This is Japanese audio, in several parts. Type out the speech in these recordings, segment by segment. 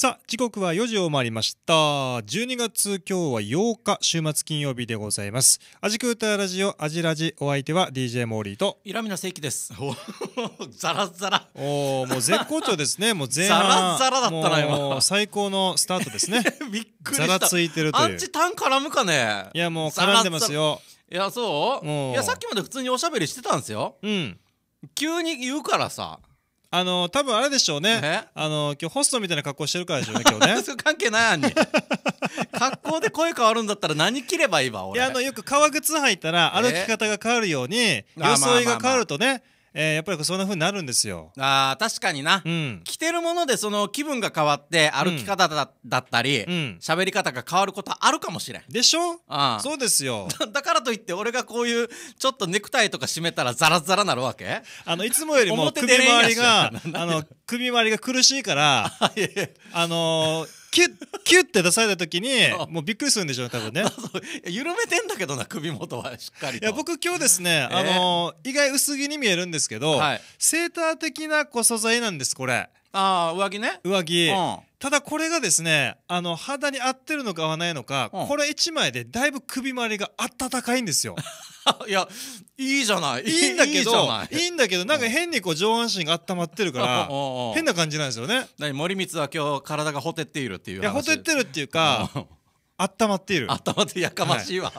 さあ、時刻は4時を回りました。12月今日は8日、週末金曜日でございます。アジクータラジオ、アジラジ、お相手は DJ モーリーと。イラミナ聖輝です。おザラザラ。おお、もう絶好調ですね。もう前半。ザラザラだったな、今。最高のスタートですね。びっくりした。ザラついてるという。あっちタン絡むかね。いや、もう絡んでますよ。いや、そういや、さっきまで普通におしゃべりしてたんですよ。うん。急に言うからさ。あの多分あれでしょうねあの今日ホストみたいな格好してるからでしょうね今日ね 関係ないあんに格好で声変わるんだったら何着ればいいわ俺いやあのよく革靴履いたら歩き方が変わるように装いが変わるとね、えー、やっぱりそんなふうになるんですよ。あ確かにな、うん、着てるものでその気分が変わって歩き方だ,、だったり喋、うん、り方が変わることあるかもしれん。でしょうあそうですよ だからといって俺がこういうちょっとネクタイとか締めたらザラザラなるわけあのいつもよりも首周りが あの首周りが苦しいから あのーキュッキュッて出された時に もうびっくりするんでしょうね多分ね 緩めてんだけどな首元は しっかりいや僕今日ですね、えー、あの意外薄着に見えるんですけど、はい、セーター的なこう素材なんですこれああ上着ね上着、うんただこれがですねあの肌に合ってるのか合わないのか、うんこれ1枚でだいぶ首周りが暖かいんですよ いやいいじゃないいいんだけどいいんだけどなんか変にこう上半身が温まってるから変な感じなんですよね何森光は今日体がほてっているっていういいやほてってるっていうかあったまっているあったまってやかましいわ、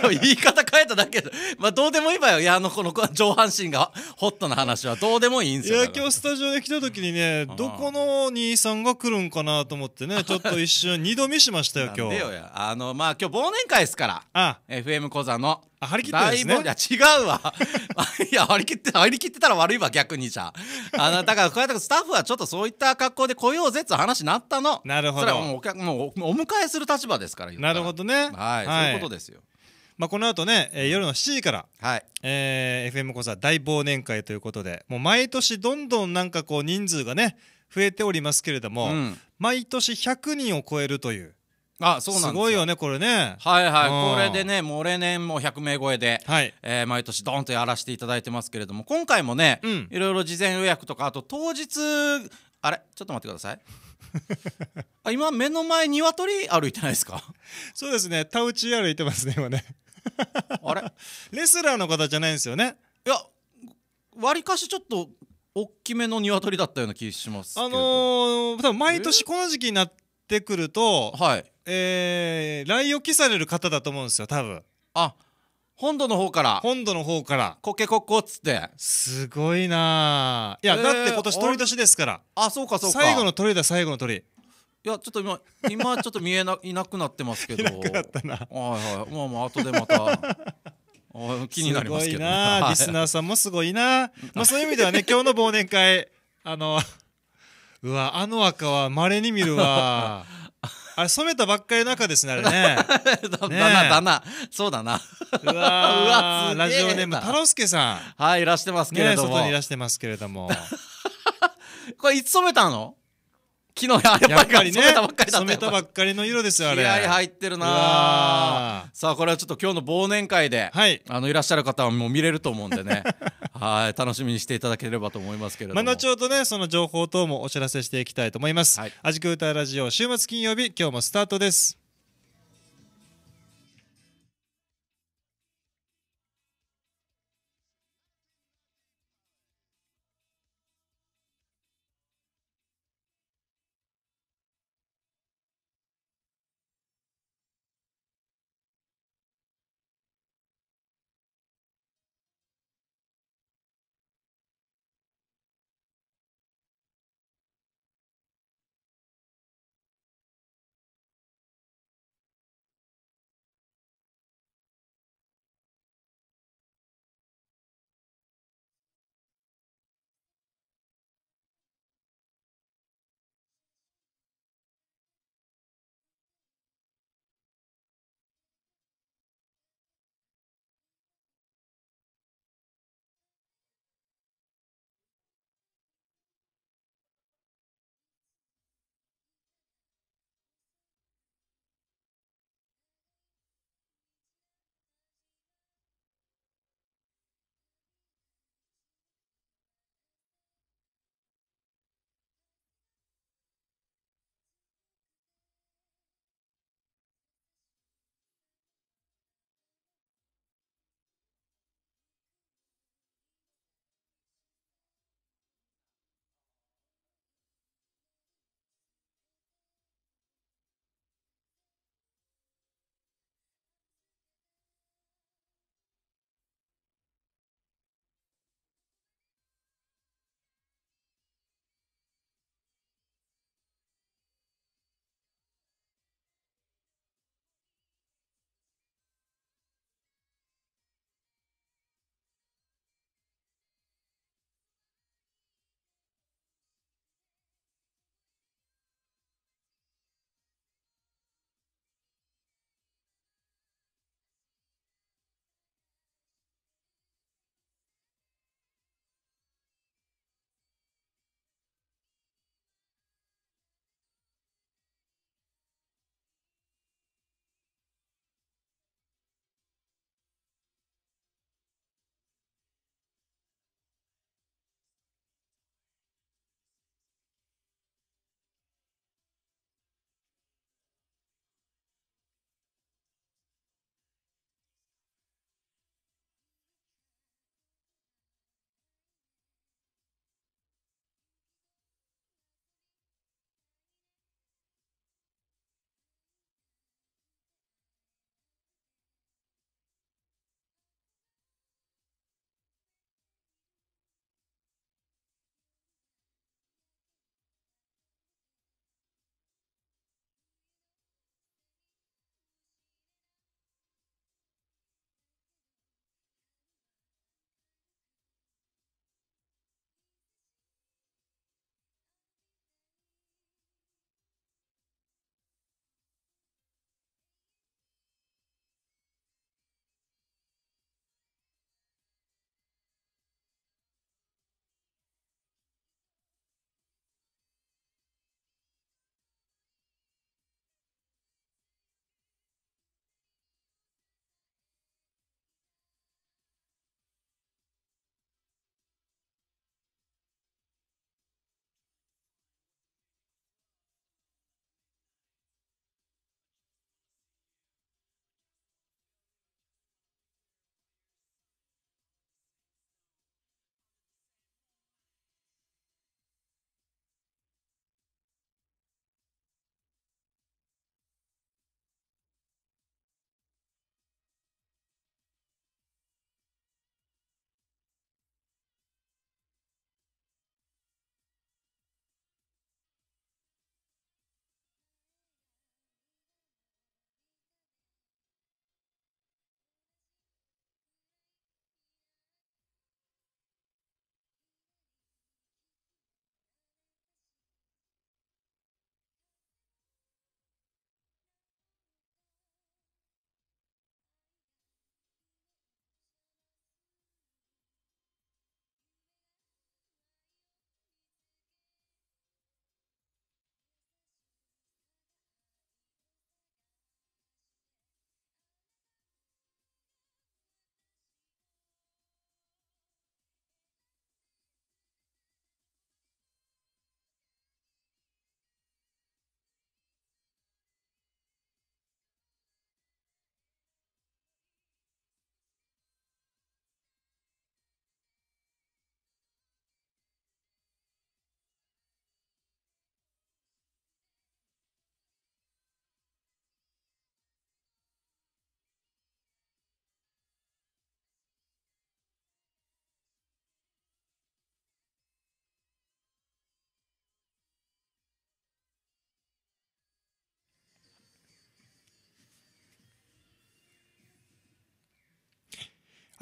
は い、言い方変えただけでまあどうでもいいわよいやあのこの上半身がホットな話はどうでもいいんですよいや今日スタジオで来た時にねどこの兄さんが来るんかなと思ってねちょっと一瞬二度見しましたよ今日あのまあ今日忘年会ですからああ FM 講座のあ張り切ってですね。いや違うわ。いや張り切って張り切ってたら悪いわ逆にじゃあ。のだからこうやってスタッフはちょっとそういった格好で来ようぜって話になったの。なるほど。それはもうお客もうお迎えする立場ですから。なるほどね。はい、はい、そういうことですよ。まあ、この後ね、えー、夜の7時から、はいえー、FM 講座大忘年会ということでもう毎年どんどんなんかこう人数がね増えておりますけれども、うん、毎年100人を超えるというあそうなんすごいよねこれねはいはいこれでねもう例年もう100名超えで、はいえー、毎年ドンとやらせていただいてますけれども今回もね、うん、いろいろ事前予約とかあと当日あれちょっと待ってください あ今目の前鶏歩いてないですかそうですね田内歩いてますね今ね あれレスラーの方じゃないんですよねいやわりかしちょっと大きめの鶏だったような気しますあのー、多分毎年この時期になってくると、はい、えー、来沖される方だと思うんですよ多分あ本土の方から本土の方からコケコッコっつってすごいないや、えー、だって今年鳥年ですからあそうかそうか最後の鳥だ最後の鳥いやちょっと今今ちょっと見えないなくなってますけどい なくなったなはいはいまあまあ後でまた気になりますけど、ね、な、リスナーさんもすごいなまあそういう意味ではね 今日の忘年会あのうわあの赤はまれに見るわあれ染めたばっかりの中ですねあれね だねなだなそうだなうわ うわラジオネーム太郎介さんはいいらしてますけれども、ね、外にいらしてますけれども これいつ染めたの昨日やっぱりね染めたばっかりだった染めたばっかりの色ですよあれ気合入ってるなさあこれはちょっと今日の忘年会で、はい、あのいらっしゃる方はもう見れると思うんでね はい楽しみにしていただければと思いますけれども、後ほどねその情報等もお知らせしていきたいと思います、はい、アジクータラジオ週末金曜日今日もスタートです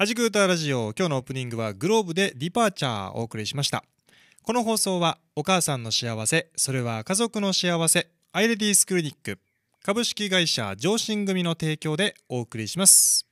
はじく歌ラジオ今日のオープニングはグローブでディパーチャーお送りしましたこの放送はお母さんの幸せそれは家族の幸せアイレディースクリニック株式会社上進組の提供でお送りします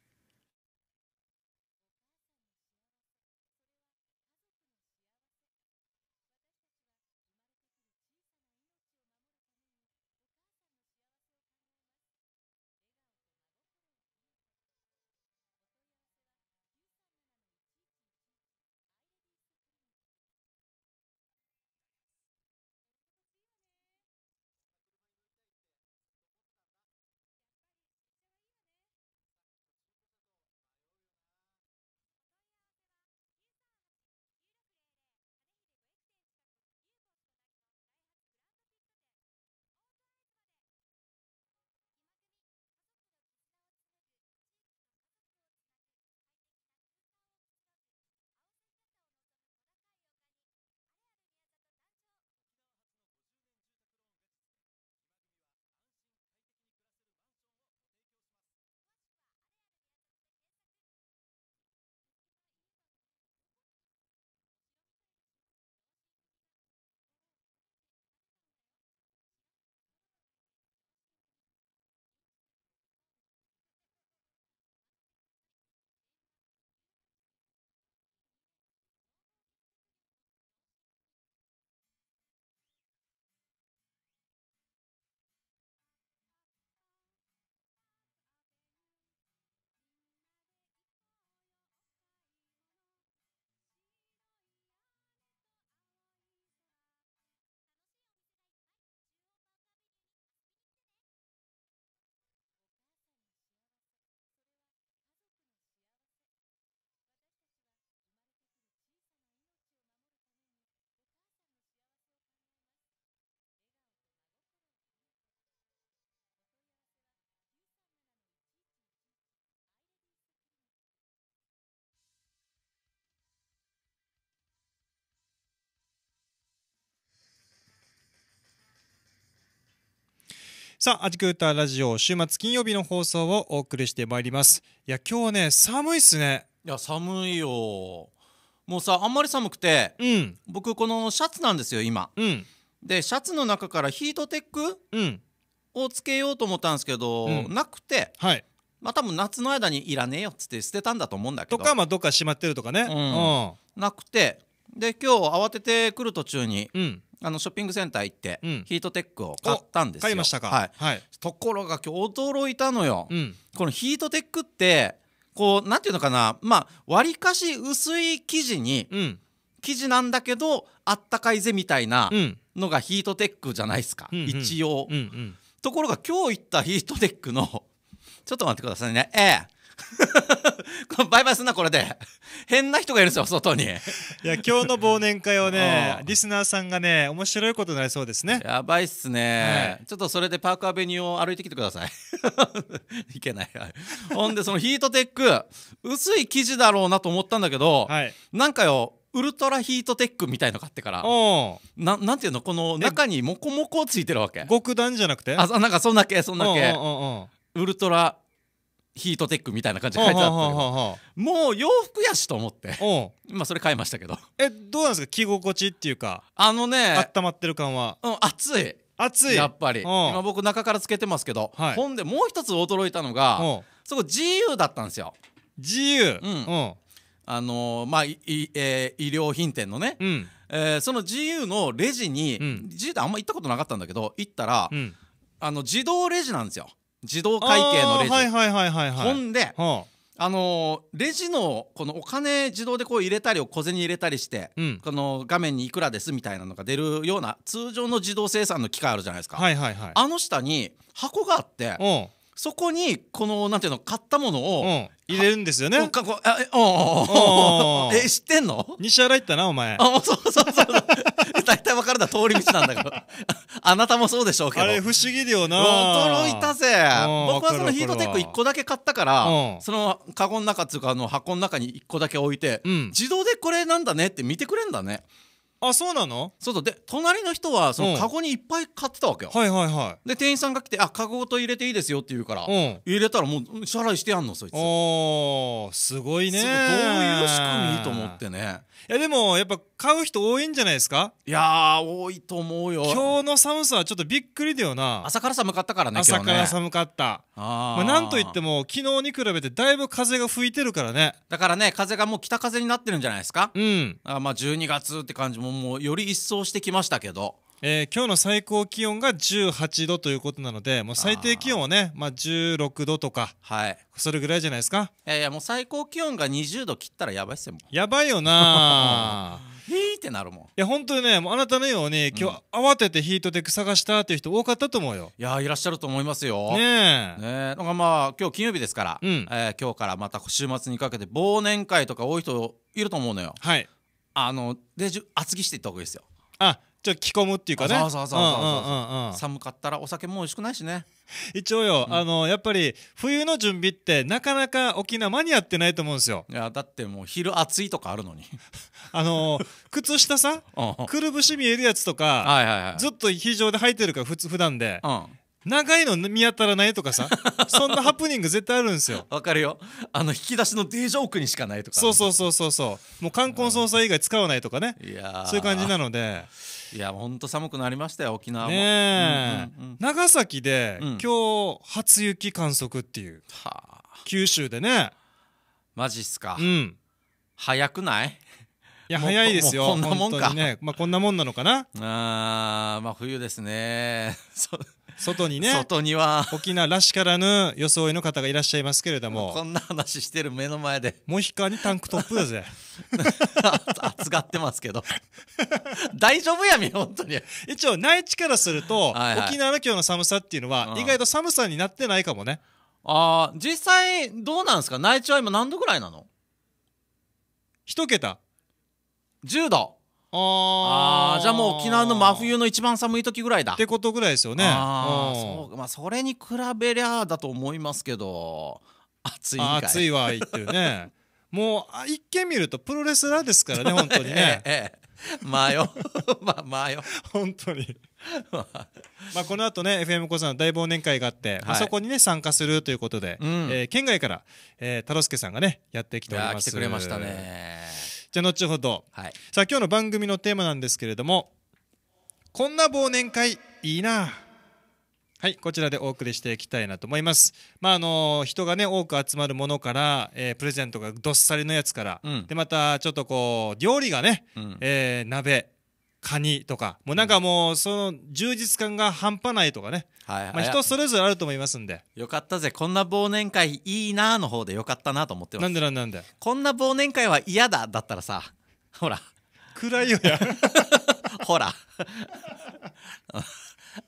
さあ、アジクーターラジオ、週末金曜日の放送をお送りしてまいります。いや、今日はね、寒いっすね。いや、寒いよ。もうさ、あんまり寒くて、うん、僕、このシャツなんですよ、今。うん、で、シャツの中からヒートテック、うん、をつけようと思ったんですけど、うん、なくて、はい、まあ多分夏の間にいらねえよっつって捨てたんだと思うんだけどとかまあどっか閉まってるとかね、うん、うん、なくてで今日慌てて来る途中に、うんあのショッピングセンター行って、うん、ヒートテックを買ったんですよ買いましたか、はいはい、ところが今日驚いたのよ、うん、このヒートテックってこうなんていうのかなまあ割かし薄い生地に、うん、生地なんだけどあったかいぜみたいなのがヒートテックじゃないですか、うんうん、一応、うんうん、ところが今日行ったヒートテックのちょっと待ってくださいねええ バイバイすんなこれで変な人がいるんですよ外にいや今日の忘年会をね リスナーさんがね面白いことになりそうですねやばいっすね、はい、ちょっとそれでパークアベニューを歩いてきてください いけない、ほんでそのヒートテック薄い生地だろうなと思ったんだけど、はい、なんかよウルトラヒートテックみたいの買ってからななんていうのこの中にモコモコついてるわけ極段じゃなくてあなんかそんだけそんだけウルトラヒートテックみたいな感じで書いてあったもう洋服やしと思ってまあそれ買いましたけどえどうなんですか着心地っていうかあのね温まってる感はうん暑い暑いやっぱり今僕中からつけてますけど、ほんでもう一つ驚いたのがそこ自由だったんですよ自由うんあのまあい、え衣料品店のね、うん、えその自由のレジに、うん、ってあんま行ったことなかったんだけど行ったら、うん、あの自動レジなんですよ自動会計のレジ、はいはいはいはい、はい、ほんで、はあ、あのー、レジのこのお金自動でこう入れたり小銭入れたりして、うん、この画面にいくらですみたいなのが出るような通常の自動生産の機械あるじゃないですか、はいはいはい、あの下に箱があってそこにこのなんていうの買ったものを、うん、入れるんですよね。かこあえおえ知ってんの？西原行ったなお前。あそうそうそう。大体わかるだ通り道なんだけど。あなたもそうでしょうけど。あれ不思議だよな。驚いたぜ。僕はそのヒートテック一個だけ買ったから、そのカゴの中っていうかあの箱の中に一個だけ置いて、うん、自動でこれなんだねって見てくれんだね。あそうなのそうそうで隣の人はそのカゴにいっぱい買ってたわけよ、はいはいはいで店員さんが来て「あカゴごと入れていいですよ」って言うから、入れたらもう支払いしてやんのそいつおすごいねどういう仕組みと思ってねいやでもやっぱ買う人多いんじゃないですかいや多いと思うよ今日の寒さはちょっとびっくりだよな朝から寒かったからね朝から寒かったあ、まあ、なんといっても昨日に比べてだいぶ風が吹いてるからねだからね風がもう北風になってるんじゃないですかうんあまあ12月って感じもももうより一層してきましたけど。えー、今日の最高気温が18度ということなのでもう最低気温はねまあ、16度とか、はい、それぐらいじゃないですかいやいやもう最高気温が20度切ったらやばいっすよもうやばいよな ヒーってなるもんいや本当にねもうあなたのように今日、うん、慌ててヒートテック探したっていう人多かったと思うよいやいらっしゃると思いますよねえねなんかまあ今日金曜日ですから、うん、えー、今日からまた週末にかけて忘年会とか多い人いると思うのよはいあので厚着していった方がいいですよあちょっと着込むっていうかねそうそうそうそう寒かったらお酒も美味しくないしね一応よ、うん、あのやっぱり冬の準備ってなかなか沖縄間に合ってないと思うんですよいやだってもう昼暑いとかあるのに あの靴下さくるぶし見えるやつとか、はいはいはい、ずっと非常で履いてるからふ普段で、うん、長いの見当たらないとかさ そんなハプニング絶対あるんですよわかるよあの引き出しのデージョークにしかないとか、ね、そうそうそうそうそうもう冠婚葬祭以外使わないとかねいやそういう感じなのでいやほんと寒くなりましたよ沖縄もねえ、うんうんうん、長崎で、うん、今日初雪観測っていうはあ九州でねマジっすかうん早くないいや早いですよこんなもんかねまあこんなもんなのかな あまあ冬ですね 外にね外には沖縄らしからぬ装いの方がいらっしゃいますけれどもこんな話してる目の前でモヒカにタンクトップだぜ暑 がってますけど 大丈夫やみ本当に一応内地からすると、沖縄の今日の寒さっていうのは、意外と寒さになってないかもねああ実際どうなんですか内地は今何度ぐらいなの一桁10度ああじゃあもう沖縄の真冬の一番寒い時ぐらいだってことぐらいですよねあそうまあそれに比べりゃだと思いますけど暑い暑いわいっていうね もう一見見るとプロレスラーですからね本当にね、ええまあよ まあまあよ本当にまあこの後ね FM 小さん大忘年会があって、はい、あそこにね参加するということで、うん、えー、県外から、えー、太郎助さんがねやってきております来てくれましたねじゃあ後ほど、はい、さあ今日の番組のテーマなんですけれどもこんな忘年会いいなはいこちらでお送りしていきたいなと思いますまああの人がね多く集まるものから、えー、プレゼントがどっさりのやつから、うん、でまたちょっとこう料理がね、うん、えー、鍋カニとかもうなんかもうその充実感が半端ないとかね、はいまあ、人それぞれあると思いますんでよかったぜこんな忘年会いいなーの方でよかったなと思ってますなんでなんでなんでこんな忘年会は嫌だだったらさほら暗いよや ほら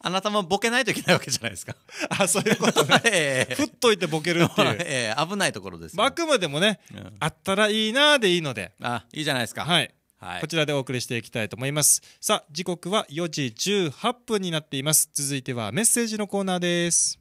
あなたもボケないといけないわけじゃないですかあそういうことね、えー、振っといてボケるっていう、えー、危ないところです、あくまでもね、うん、あったらいいなーでいいのであいいじゃないですかはいはい、こちらでお送りしていきたいと思いますさあ時刻は4時18分になっています続いてはメッセージのコーナーです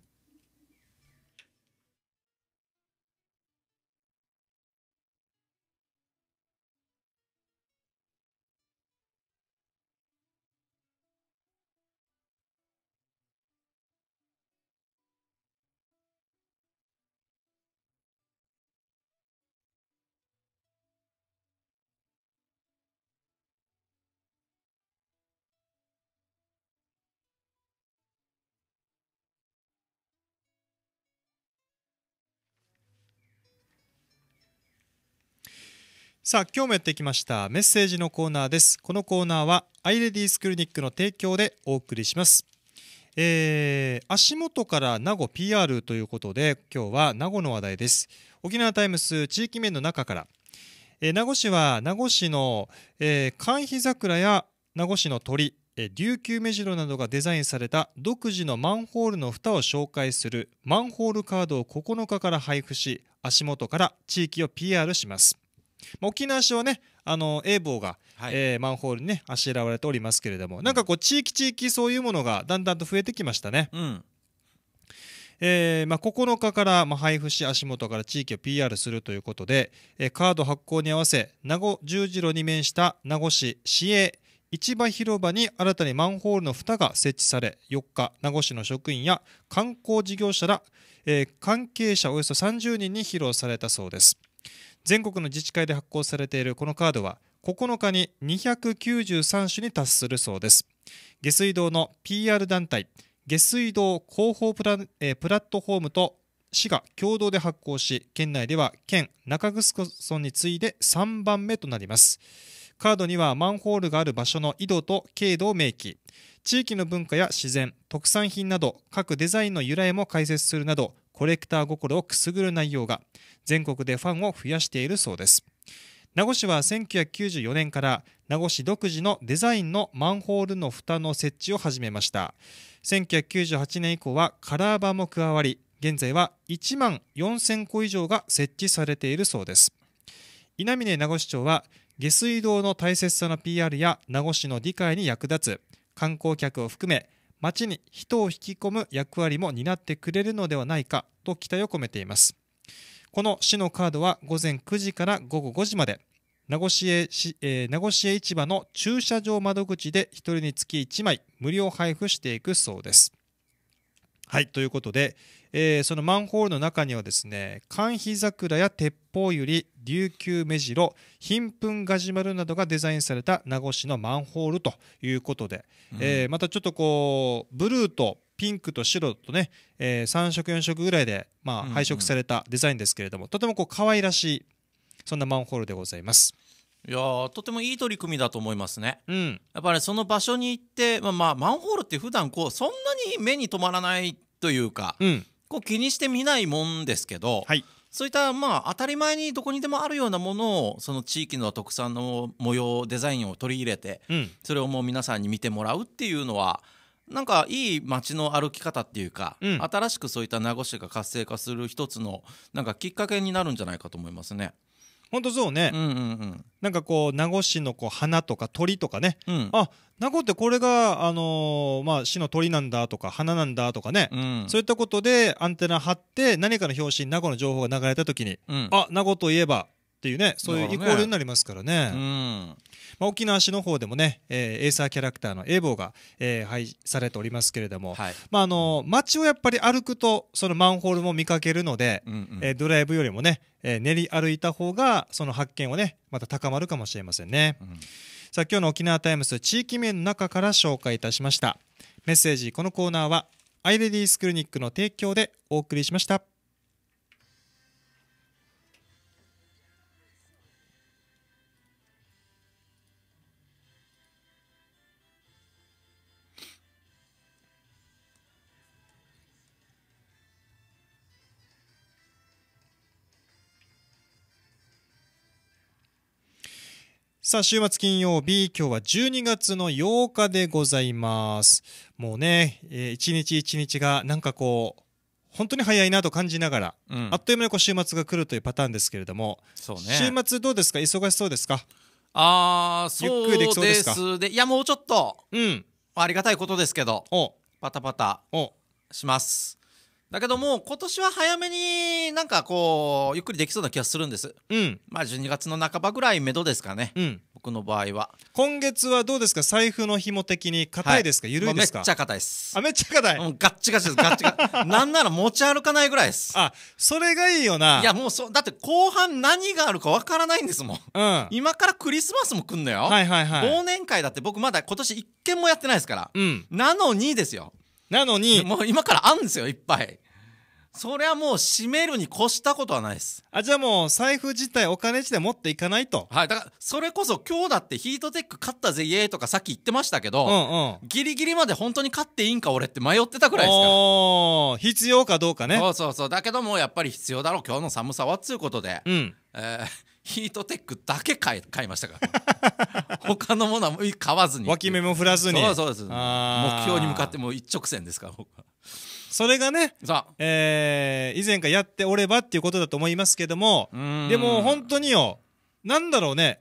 さあ今日もやってきましたメッセージのコーナーですこのコーナーはアイレディースクリニックの提供でお送りします、えー、足元から名護 PR ということで今日は名護の話題です沖縄タイムス地域面の中から、えー、名護市は名護市の、えー、寒肥桜や名護市の鳥琉球目白などがデザインされた独自のマンホールの蓋を紹介するマンホールカードを9日から配布し足元から地域を PR します沖縄市はねあの永望が、はい、えー、マンホールにねあしらわれておりますけれども、なんかこう地域地域そういうものがだんだんと増えてきましたね。うんえーまあ、9日から、まあ、配布し足元から地域を PR するということで、えー、カード発行に合わせ名護十字路に面した名護市市営市場広場に新たにマンホールの蓋が設置され4日名護市の職員や観光事業者ら、えー、関係者およそ30人に披露されたそうです。全国の自治会で発行されているこのカードは9日に293種に達するそうです下水道の PR 団体下水道広報プラ,、えー、プラットフォームと市が共同で発行し県内では県中城村に次いで3番目となりますカードにはマンホールがある場所の緯度と経度を明記地域の文化や自然特産品など各デザインの由来も解説するなどコレクター心をくすぐる内容が全国でファンを増やしているそうです名護市は1994年から名護市独自のデザインのマンホールの蓋の設置を始めました1998年以降はカラー版も加わり現在は1万4000個以上が設置されているそうです稲峰名護市長は下水道の大切さの PR や名護市の理解に役立つ観光客を含め町に人を引き込む役割も担ってくれるのではないかと期待を込めていますこの市のカードは午前9時から午後5時まで名護市営市、えー、名護市営市場の駐車場窓口で1人につき1枚無料配布していくそうです。はいということで、えー、そのマンホールの中にはですね寒ク桜や鉄砲ユリ、琉球目白貧粉ガジュマルなどがデザインされた名護市のマンホールということで、うん、えー、またちょっとこうブルーとピンクと白とね、えー、3色4色ぐらいで、まあ、配色されたデザインですけれども、うんうん、とてもこう可愛らしいそんなマンホールでございます。いやとてもいい取り組みだと思いますね。うん、やっぱり、ね、その場所に行って、まあ、まあ、マンホールって普段こうそんなに目に留まらないというか、うん、こ気にしてみないもんですけど、はい、そういったまあ当たり前にどこにでもあるようなものをその地域の特産の模様デザインを取り入れて、うん、それをもう皆さんに見てもらうっていうのはなんかいい街の歩き方っていうか、うん、新しくそういった名護市が活性化する一つのなんかきっかけになるんじゃないかと思いますね。本当そうね、うんうんうん、なんかこう名護市のこう花とか鳥とかね、うん、あ名護ってこれが、あのー、まあ、市の鳥なんだとか花なんだとかね、うん、そういったことでアンテナ張って何かの表紙に名護の情報が流れた時に、うん、あ名護といえばっていうねそういうイコールになりますからね。ねうん、まあ、沖縄市の方でもね、えー、エイサーキャラクターのエボーが、えー、配されておりますけれども、はい、まあ、あのー、街をやっぱり歩くとそのマンホールも見かけるので、うんうん、えドライブよりもねえー、練り歩いた方がその発見をねまた高まるかもしれませんね、うん、さあ今日の沖縄タイムス地域面の中から紹介いたしましたメッセージこのコーナーはアイレディースクリニックの提供でお送りしましたさあ、週末金曜日、今日は12月の8日でございます。もうね、えー、日一日がなんかこう、本当に早いなと感じながら、うんあっという間にこう週末が来るというパターンですけれども、そうね週末どうですか忙しそうですかあーゆっくりできそうですかででいやもうちょっとうん。ありがたいことですけどお、パタパタお、しますだけども今年は早めになんかこうゆっくりできそうな気がするんですうんまあ12月の半ばぐらいめどですかね、うん僕の場合は今月はどうですか財布の紐的に硬いですか、はい、緩いですか、まあ、めっちゃ硬いですあめっちゃ硬いもうガッチガチですガッチガチ なんなら持ち歩かないぐらいですあそれがいいよないやもうそだって後半何があるかわからないんですもん、うん、今からクリスマスも来んのよはいはいはい忘年会だって僕まだ今年一件もやってないですから、うん、なのにですよなのにもう今からあんですよいっぱいそれはもう閉めるに越したことはないですあじゃあもう財布自体お金自体持っていかないとはいだからそれこそ今日だってヒートテック買ったぜイエーとかさっき言ってましたけど、うんうん、ギリギリまで本当に勝っていいんか俺って迷ってたくらいですから必要かどうかねそうそうそうだけどもやっぱり必要だろう今日の寒さはっつうことで、うんえーヒートテックだけ買い買いましたから 他のものは買わずに脇目も振らずにそうそうです目標に向かってもう一直線ですからそれがねえー、以前からやっておればっていうことだと思いますけどもでも本当によなんだろうね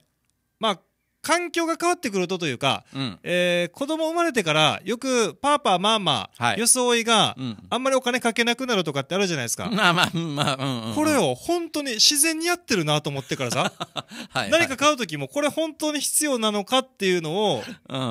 環境が変わってくるとというか、うん、えー、子供生まれてからよくパーパーマあマあ装いが、あんまりお金かけなくなるとかってあるじゃないですか。まあまあまあ、うんうん、これを本当に自然にやってるなと思ってからさ はい、何か買う時もこれ本当に必要なのかっていうのを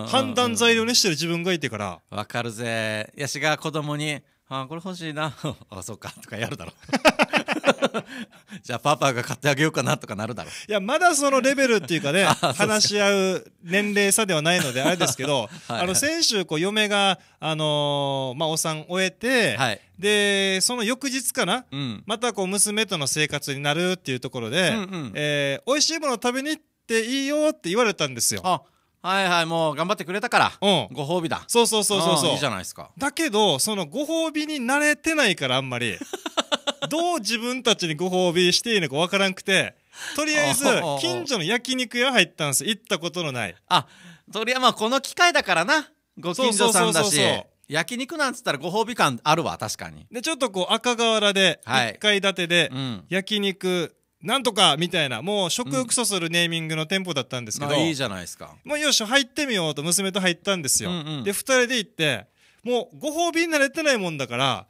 判断材料にしてる自分がいてから。わ、うんうん、かるぜ。やしが子供にあこれ欲しいな あそうかとかやるだろ じゃあパパが買ってあげようかなとかなるだろいやまだそのレベルっていうかね 話し合う年齢差ではないのであれですけどはい、あの先週こう嫁があのー、まあお産終えて、はい、でその翌日かな、うん、またこう娘との生活になるっていうところで、うんうん、えー、美味しいもの食べに行っていいよって言われたんですよ。はいはいもう頑張ってくれたから、うん、ご褒美だそうそうそうそうそういいじゃないですかだけどそのご褒美に慣れてないからあんまり どう自分たちにご褒美していいのか分からんくてとりあえず近所の焼肉屋入ったんです行ったことのないあとりあえずまあこの機会だからなご近所さんだしそうそう焼肉なんつったらご褒美感あるわ確かにでちょっとこう赤瓦で1階建てで焼肉なんとかみたいなもう食欲そそるネーミングの店舗だったんですけど、まあ、いいじゃないですかもうよし入ってみようと娘と入ったんですよ、うんうん、で2人で行ってもうご褒美になれてないもんだから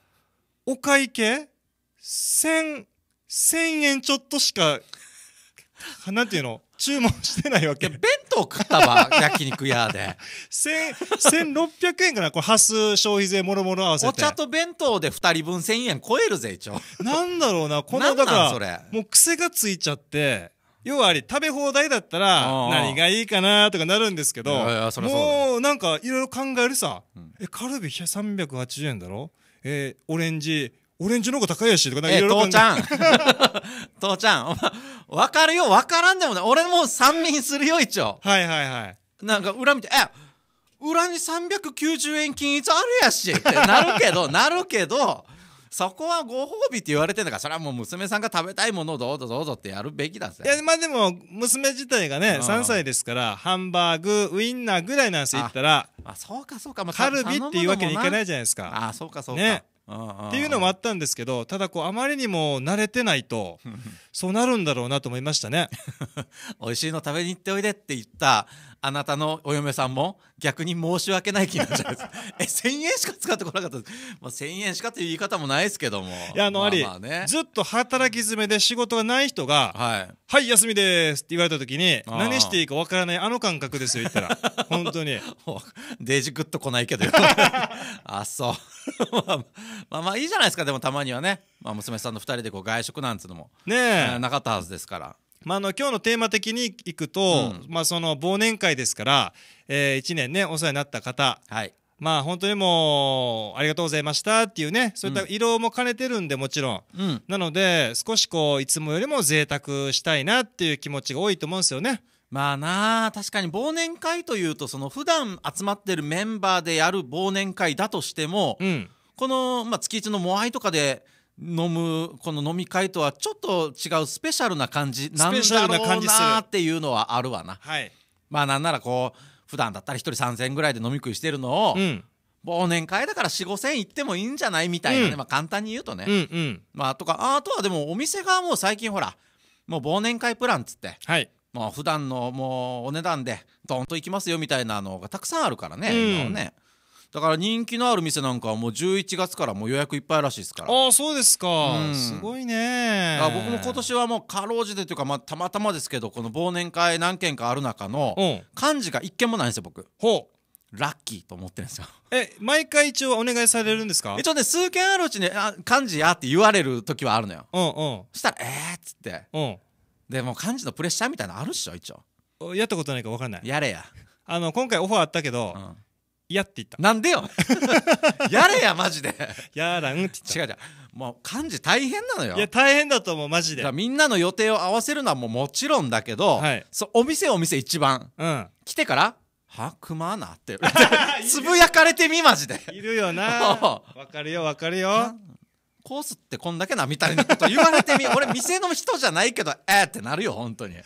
お会計1000 1000円ちょっとしか なんていうの注文してないわけ弁当食ったわ焼肉屋で1600円からこれハス消費税もろもろ合わせてお茶と弁当で2人分1000円超えるぜ一応なんだろうなこのだからもう癖がついちゃって要はあれ食べ放題だったら何がいいかなとかなるんですけどもうなんかいろいろ考えるさ、うん、えカルビ380円だろえー、オレンジオレンジの方が高いやし、とか、なんかいろいろ。父ちゃん。父ちゃん、わかるよ、わからんでもない。俺も三民するよ、一応。はいはいはい。なんか裏見て、え裏に390円均一あるやしってなるけど、なるけど、そこはご褒美って言われてんだから、それはもう娘さんが食べたいものをどうぞどうぞってやるべきだぜ。いや、まあでも、娘自体がね、3歳ですから、ハンバーグ、ウインナーぐらいなんすよ、言ったら。あ、そうかそうか、まあ、カルビっていうわけにいかないじゃないですか。あ、そうかそうか。ね。っていうのもあったんですけどただこうあまりにも慣れてないとそうなるんだろうなと思いましたね 美味しいの食べに行っておいでって言ったあなたのお嫁さんも逆に申し訳ない気になっちゃうんす え千円しか使ってこなかったです、まあ、1円しかという言い方もないですけどもいやあの、まあ、まね、ずっと働き詰めで仕事がない人が「はい、はい、休みです」って言われた時に何していいかわからないあの感覚ですよ言ったら 本当にデジグッと来ないけど あそうまあまあいいじゃないですかでもたまにはね、まあ、娘さんの二人でこう外食なんつうのもねえなかったはずですから。まあ、あの今日のテーマ的にいくと、うん、まあ、その忘年会ですから、えー、1年ねお世話になった方、はい、まあ本当にもうありがとうございましたっていうねそういった色も兼ねてるんでもちろん、うん、なので少しこういつもよりも贅沢したいなっていう気持ちが多いと思うんですよね。まあなあ確かに忘年会というとその普段集まってるメンバーでやる忘年会だとしても、うん、この、まあ、月一のモアイとかで飲むこの飲み会とはちょっと違うスペシャルな感じなんだろうなっていうのはあるわな。はい、まあなんならこう普段だったら1人3,000円ぐらいで飲み食いしてるのを、うん、忘年会だから4,5,000円行ってもいいんじゃないみたいなね、うん、まあ、簡単に言うとね。うんうん、まあ、とかあとはでもお店側も最近ほらもう忘年会プランっつって。はいもう普段のもうお値段でどんといきますよみたいなのがたくさんあるからね、うん、今はね。だから人気のある店なんかはもう11月からもう予約いっぱいらしいですからああそうですか、うん、すごいねあ僕も今年はもうかろうじてというか、まあ、たまたまですけどこの忘年会何件かある中の漢字が1件もないんですよ僕ほうラッキーと思ってるんですよえ毎回一応お願いされるんですか一応ね数件あるうちに「漢字や」って言われる時はあるのようんうんしたら「えー」っつってうんでも漢字のプレッシャーみたいなのあるっしょ一応やったことないか分かんないやれやあの今回オファーあったけど、うん嫌 って言ったなんでよやれやマジでやらんって違う違うもう漢字大変なのよいや大変だと思うマジでみんなの予定を合わせるのはもうもちろんだけど、はい、そお店お店一番、うん、来てからは組まなって つぶやかれてみマジでいるよなわかるよわかるよコースってこんだけなみたいなこと言われてみ 俺店の人じゃないけどえー、ってなるよ本当に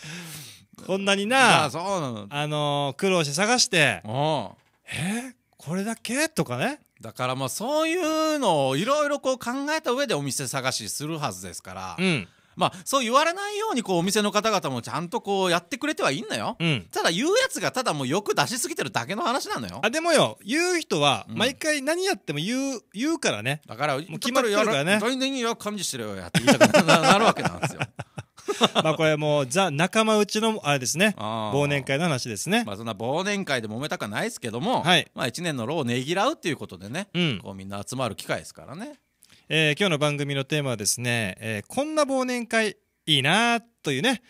こんなになあのー、苦労して探してえこれだけとかねだからまあそういうのをいろいろこう考えた上でお店探しするはずですから、うん、まあそう言われないようにこうお店の方々もちゃんとこうやってくれてはいいんだよ、うん、ただ言うやつがただもうよく出しすぎてるだけの話なのよあでもよ言う人は毎回何やっても言う,、言うからねだからもう決まるからね「によく感じしてるよ」やって言いたくな るわけなんですよまあこれもうザ仲間内のあれですね忘年会の話ですねまあそんな忘年会で揉めたくないですけども、はい、まあ1年の労をねぎらうっていうことでね、うん、こうみんな集まる機会ですからね、えー、今日の番組のテーマはですね、えー、こんな忘年会いいなというね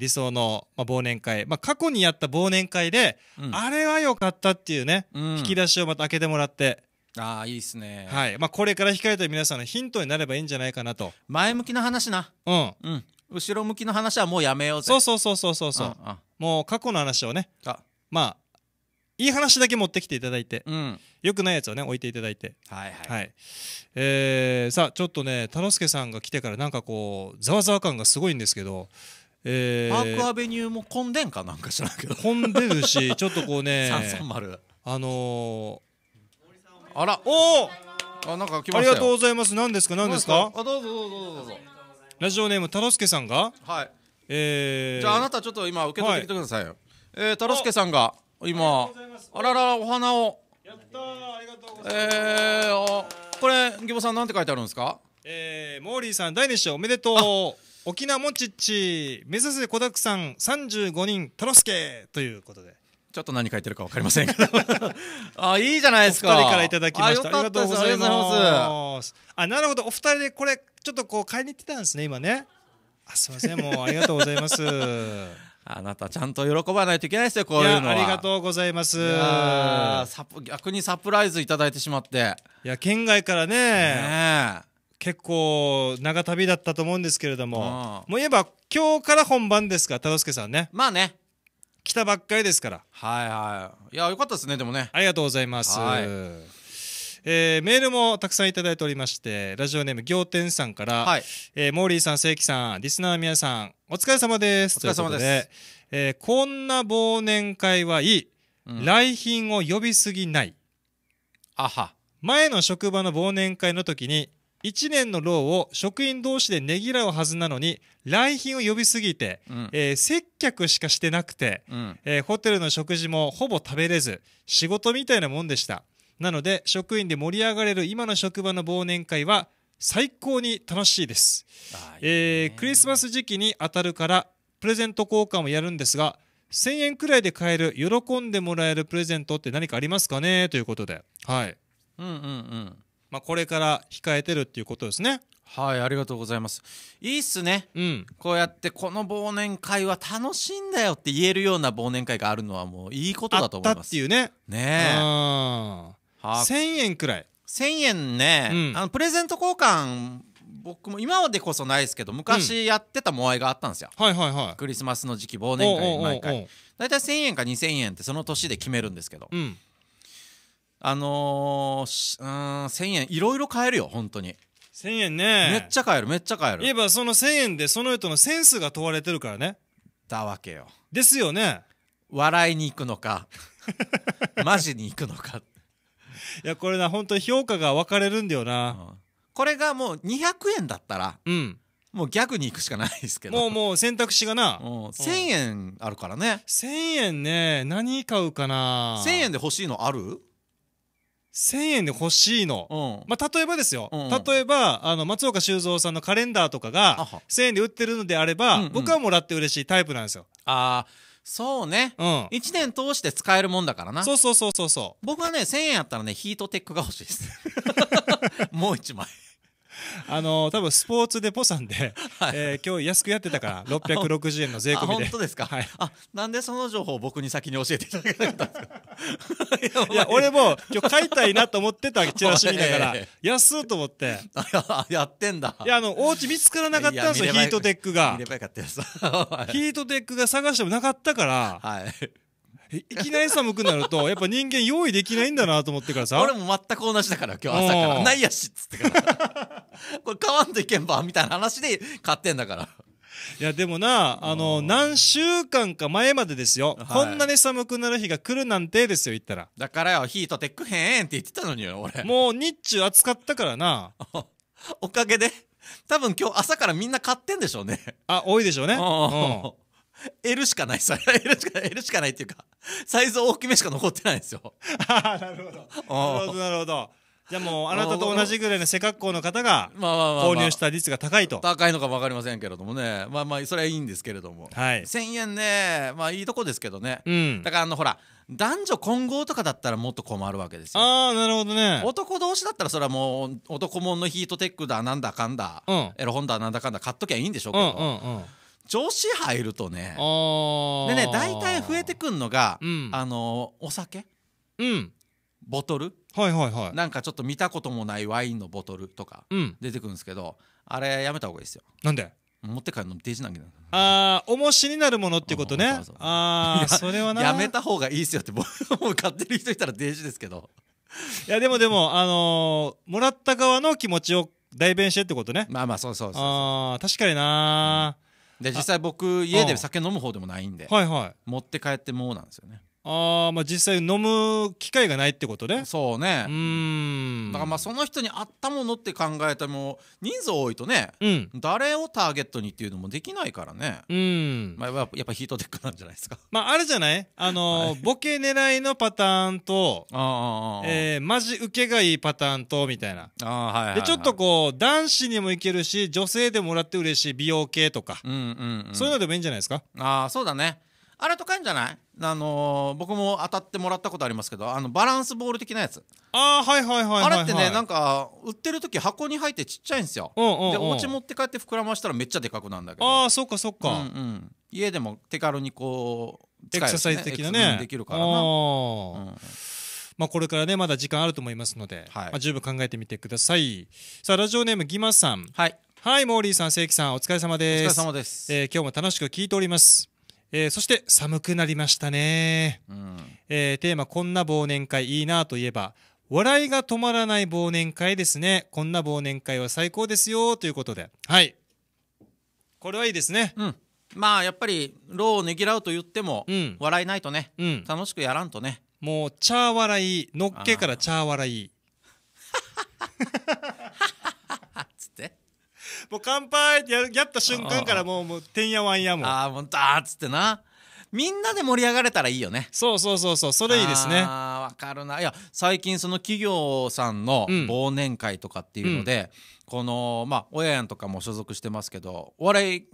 理想の、まあ、忘年会、まあ、過去にやった忘年会で、うん、あれは良かったっていうね、うん、引き出しをまた開けてもらってああいいっすねはい、まあ、これから控えてる皆さんのヒントになればいいんじゃないかなと前向きな話なうん、うん、後ろ向きの話はもうやめようぜそうそうそうそうそうそううんうんもう過去の話をねあまあいい話だけ持ってきていただいてうんよくないやつをね置いていただいてはいはい、はい、えーさあちょっとねのすけさんが来てからなんかこうざわざわ感がすごいんですけど、えーパークアベニューも混んでんかなんか知らんけど、混んでるしちょっとこうね330 あのあらおおあなんか来あまりしたよがとうございます何ですか何ですかあどうぞどうぞどうぞどうぞラジオネーム太郎介さんがはいえー、じゃああなたちょっと今受け取ってきてくださいよ、はい、えー、太郎介さんが今あららお花をやったありがとうございますえー、これ義ぼさんなんて書いてあるんですかえー、モーリーさん大熱唱おめでとう沖縄もちっち目指せ子だくさん35人太郎介ということでちょっと何書いてるか分かりませんけど あいいじゃないですかお二人からいただきましたありがとうございますあなるほどお二人でこれちょっとこう買いに行ってたんですね今ねあすいませんもうありがとうございます あなたちゃんと喜ばないといけないですよこういうのはありがとうございます逆にサプライズいただいてしまっていや県外からねね結構長旅だったと思うんですけれども、もう言えば今日から本番ですか忠介さんねまあね来たばっかりですからはいはいいやよかったですねでもねありがとうございます、はいえー、メールもたくさんいただいておりましてラジオネーム仰天さんから、はい、えー、モーリーさん正規さんリスナーの皆さんお疲れ様ですお疲れ様ですえー、こんな忘年会はいい、うん、来賓を呼びすぎないあは前の職場の忘年会の時に1年の労を職員同士でねぎらうはずなのに来賓を呼びすぎて、うん、えー、接客しかしてなくて、うん、えー、ホテルの食事もほぼ食べれず仕事みたいなもんでしたなので職員で盛り上がれる今の職場の忘年会は最高に楽しいですいえー、クリスマス時期に当たるからプレゼント交換をやるんですが1000円くらいで買える喜んでもらえるプレゼントって何かありますかねということではいうんうんうんまあこれから控えてるっていうことですねはいありがとうございますいいっすね、うん、こうやってこの忘年会は楽しいんだよって言えるような忘年会があるのはもういいことだと思いますっていうねねえ1000円くらい1000円ね、うん、あのプレゼント交換僕も今までこそないですけど昔やってたモアイがあったんですよ、はいはいはい、クリスマスの時期忘年会毎回大体1000円か2000円ってその年で決めるんですけど、うん、あのー、うん1000円いろいろ買えるよ本当に1000円ねめっちゃ買えるめっちゃ買えるいえばその1000円でその人のセンスが問われてるからねだわけよですよね笑いに行くのか マジに行くのかいや、これな、本当に評価が分かれるんだよな。これがもう200円だったら、うん。もうギャグに行くしかないですけど。もうもう選択肢がな。1000円あるからね。1000円ね、何買うかな。1000円で欲しいのある ?1000 円で欲しいの。まあ、例えばですよ。例えば、あの、松岡修造さんのカレンダーとかが、1000円で売ってるのであれば、僕はもらって嬉しいタイプなんですよ。ああ。そうね、うん、1年通して使えるもんだからなそうそうそうそうそう僕はね1000円やったらねヒートテックが欲しいです もう1枚あの多分スポーツでポさんで、はい、えー、今日安くやってたから660円の税込みで本当ですか、はい、あなんでその情報を僕に先に教えていただけなかったんですか いや俺も今日買いたいなと思ってたチラシ見ながら 安うと思って やってんだいやあのお家見つからなかったんですよヒートテックがヒートテックが探してもなかったから、はいいきなり寒くなるとやっぱ人間用意できないんだなと思ってからさ俺も全く同じだから今日朝からないやしっつってからこれ買わんといけんばみたいな話で買ってんだからいやでもなあの何週間か前までですよ、はい、こんなに寒くなる日が来るなんてですよ言ったらだからよヒートテックへんって言ってたのによ俺もう日中暑かったからな おかげで多分今日朝からみんな買ってんでしょうねあ多いでしょうねうん L しかないさ L しか L しかないっていうかサイズ大きめしか残ってないんですよ ああなるほどなるほどなるほどじゃあもうあなたと同じぐらいの背格好の方が購入した率が高いと、高いのかも分かりませんけれどもねまあまあそれはいいんですけれども、はい、1000円ねまあいいとこですけどね、うん、だからあのほら男女混合とかだったらもっと困るわけですよああなるほどね男同士だったらそれはもう男もんのヒートテックだなんだかんだ、うん、エロ本だなんだかんだ買っときゃいいんでしょうけど、うんうんうん女子入るとねでね大体増えてくんのが、うん、あのお酒、うん、ボトル、はいはいはい、なんかちょっと見たこともないワインのボトルとか出てくるんですけど、うん、あれやめた方がいいですよ。なんで持って帰るのデジなんけああ重しになるものってことねああそれはなやめた方がいいですよって僕も買ってる人いたらデジですけどいやでもでもあのー、もらった側の気持ちを代弁してってことねまあまあそうそうそうあ確かにな、うんで実際僕家で酒飲む方でもないんで、はいはい、持って帰ってもうなんですよねあまあ実際飲む機会がないってことねそうねうんだからまあその人に合ったものって考えても人数多いとね、うん、誰をターゲットにっていうのもできないからねうん、まあ、やっぱヒートテックなんじゃないですかまああるじゃないあのはい、ボケ狙いのパターンとあ、えー、マジ受けがいいパターンとみたいなあ、はい、はい、でちょっとこう男子にもいけるし女性でもらって嬉しい美容系とか、うんうん、うん、そういうのでもいいんじゃないですかああそうだねあれ高いんじゃないあのー、僕も当たってもらったことありますけどあのバランスボール的なやつああはいはいはい、はい、あれってねなんか売ってる時箱に入ってちっちゃいんですよ、うんうんうん、でおち持って帰って膨らましたらめっちゃでかくなんだけどああそっかそっか、うん、うん、家でも手軽にこう、ね、エクササイズ的なねできるからなあ、まあ、これからねまだ時間あると思いますので、はいまあ、十分考えてみてくださいさあラジオネームギマさんはいはいモーリーさん正規さんお疲れ様ですお疲れ様です、えー、今日も楽しく聞いておりますえー、そして寒くなりましたね、うん、えー、テーマ「こんな忘年会いいな」といえば笑いが止まらない忘年会ですねこんな忘年会は最高ですよということではいこれはいいですね、うん、まあやっぱり労をねぎらうと言っても、うん、笑いないとね、楽しくやらんとねもうチャー笑いのっけからチャー笑い もう乾杯ってややった瞬間からもうもうてんやわんやもんああもうだーっつってなみんなで盛り上がれたらいいよねそうそうそうそうそれいいですねあわかるないや最近その企業さんの忘年会とかっていうので、このまあ親やんとかも所属してますけどお笑い、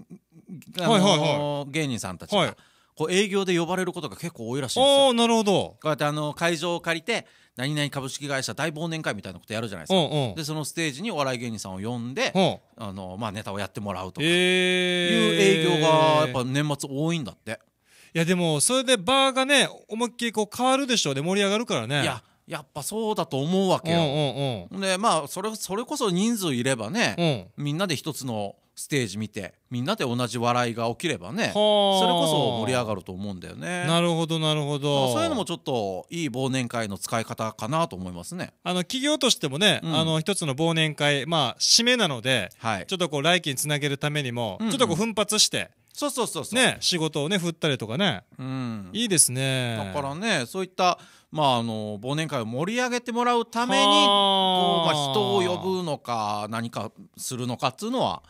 あのはいはい芸人さんたちが、はいこう営業で呼ばれることが結構多いらしいんですよおおなるほどこうやってあの会場を借りて何々株式会社大忘年会みたいなことやるじゃないですか、うんうん、でそのステージにお笑い芸人さんを呼んで、うん、あのまあ、ネタをやってもらうとかいう営業がやっぱ年末多いんだって、えー、いやでもそれでバーがね思いっきりこう変わるでしょうね盛り上がるからねいややっぱそうだと思うわけよ、うんうんうん、でまあそれそれこそ人数いればね、うん、みんなで一つのステージ見てみんなで同じ笑いが起きればねそれこそ盛り上がると思うんだよねなるほどなるほどそういうのもちょっといい忘年会の使い方かなと思いますねあの企業としてもね、うん、あの一つの忘年会まあ締めなので、はい、ちょっとこう来期につなげるためにも、うんうん、ちょっとこう奮発してそうそうそうそうね仕事をね振ったりとかね、うん、いいですねだからねそういったまああの忘年会を盛り上げてもらうためにこう、まあ、人を呼ぶのか何かするのかっつうのは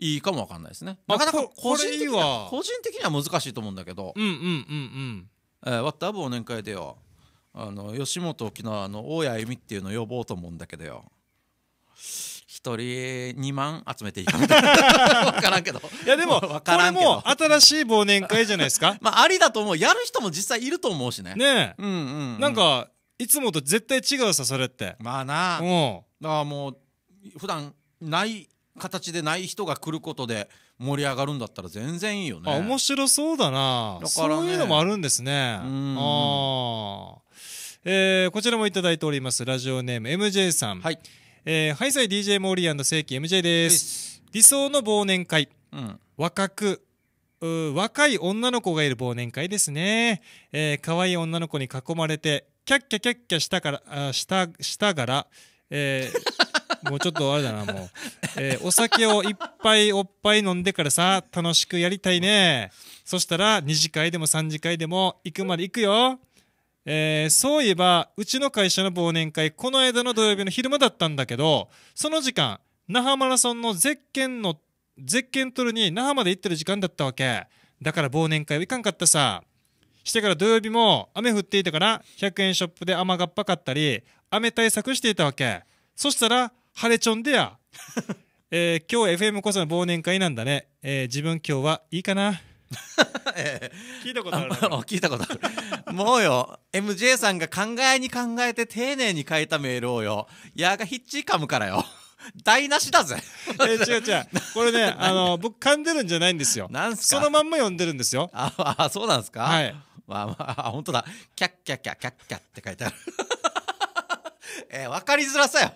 いいかもわかんないですね。なかなか個人的には個人的には難しいと思うんだけど。うんうんうんうん。えー、わった忘年会でよ。あの吉本沖縄の大谷由美っていうの呼ぼうと思うんだけどよ。一人2万集めていいかみたいな分からんけど いやでもこれも新しい忘年会じゃないですか まあありだと思うやる人も実際いると思うしねねえ、うんうん、うん、なんかいつもと絶対違うさそれってまあなうんだからもう普段ない形でない人が来ることで盛り上がるんだったら全然いいよね面白そうだなだから、ね、そういうのもあるんですねあえー、こちらもいただいておりますラジオネーム MJ さんはいえー、ハイサイ DJ モーリー正規 MJ です理想の忘年会、うん、若く若い女の子がいる忘年会ですね、えー、可愛い女の子に囲まれてキャッキャキャッキャしたからあしたしたから、えーもうちょっとあれだな、もう。えー、お酒をいっぱいおっぱい飲んでからさ、楽しくやりたいね。そしたら、2次会でも3次会でも行くまで行くよ。えー、そういえば、うちの会社の忘年会、この間の土曜日の昼間だったんだけど、その時間、那覇マラソンのゼッケンの、ゼッケン取るに那覇まで行ってる時間だったわけ。だから忘年会は行かんかったさ。してから土曜日も雨降っていたから100円ショップで雨がっぱかったり雨対策していたわけそしたら晴れちょんでや。えー、今日 FM こその忘年会なんだね。えー、自分今日はいいかな。ええ聞いたことあるあ 聞いたことあるもうよ MJ さんが考えに考えて丁寧に書いたメールをよやがひっちかむからよ台無しだぜえー違う違うこれねあの僕噛んでるんじゃないんですよなんすそのまんま読んでるんですよああそうなんですかはいまあまあ本当だキャッキャッキャッキャッキャッって書いてある えー、分かりづらさよ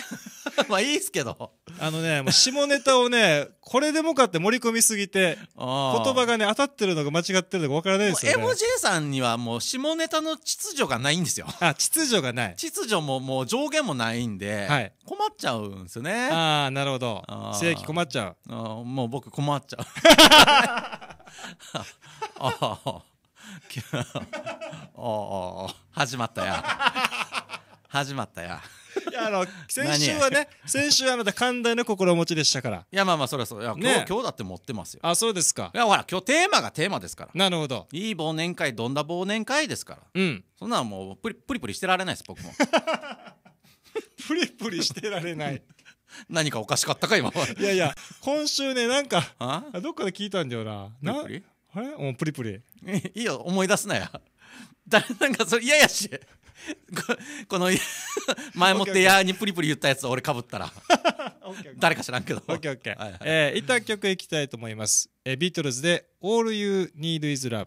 まあいいっすけどあのねもう下ネタをねこれでもかって盛り込みすぎて言葉がね当たってるのか間違ってるのか分からないですよ、ね、MJ さんにはもう下ネタの秩序がないんですよあ秩序がない秩序ももう上限もないんで、はい、困っちゃうんですよねああなるほど正規困っちゃうあもう僕困っちゃう あああ始まったや始まったや。いやあの 先週はね先週はまた寛大な心持ちでしたからいやまあまあそりゃそういや今日、ね今日だって持ってますよあそうですかいやほら今日テーマがテーマですからなるほどいい忘年会どんな忘年会ですからうんそんなんもうプリプリプリしてられないです僕も プリプリしてられない 何かおかしかったか今までいやいや今週ねなんかあどっかで聞いたんだよなプリプリあれうんプリプリいいよ思い出すなや誰なんかそれ嫌やし この前もってやにプリプリ言ったやつを俺かぶったら誰か知らんけど OKOK 一旦曲いきたいと思います、えー、ビートルズで「All You Need Is Love」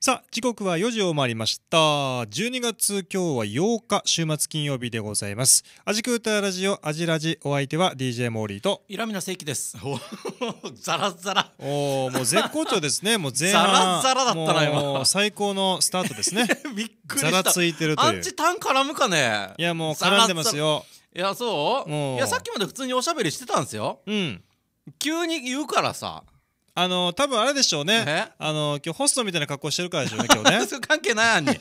さあ、時刻は4時を回りました。12月今日は8日、週末金曜日でございます。アジクータラジオ、アジラジ、お相手は DJ モーリーと。イラミナ正規です。お ザラザラ。おお、もう絶好調ですね。もう前半。ザラザラだったな、今。最高のスタートですね。びっくりした。ザラついてるという。あっちタン絡むかね。いや、もう絡んでますよ。いや、そういや、さっきまで普通におしゃべりしてたんですよ。うん。急に言うからさ。あの多分あれでしょうねあの今日ホストみたいな格好してるからでしょうね今日ね 関係ないんに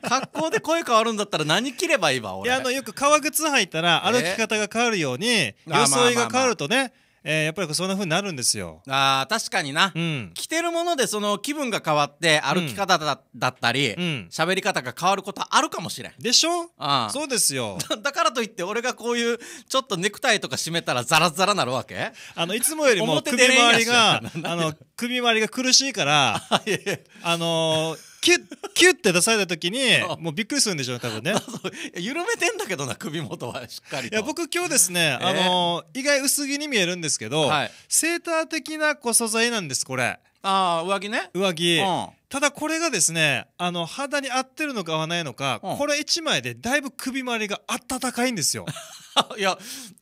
格好で声変わるんだったら何着ればいいわ俺いやあのよく革靴履いたら歩き方が変わるように装いが変わるとねえー、やっぱりそんな風になるんですよ。あ確かにな、うん、着てるものでその気分が変わって歩き方だ,、だったり喋、うん、り方が変わることあるかもしれん。でしょあそうですよ だからといって俺がこういうちょっとネクタイとか締めたらザラザラなるわけ あのいつもよりも 首周りがあの首周りが苦しいからあのキュッキュッて出された時に もうびっくりするんでしょうね多分ね 緩めてんだけどな首元はしっかりいや僕今日ですね、えー、あの意外薄着に見えるんですけど、はい、セーター的なこう素材なんですこれああ上着ね上着、うんただこれがですねあの肌に合ってるのか合わないのか、うん、これ1枚でだいぶ首周りが暖かいんですよ いや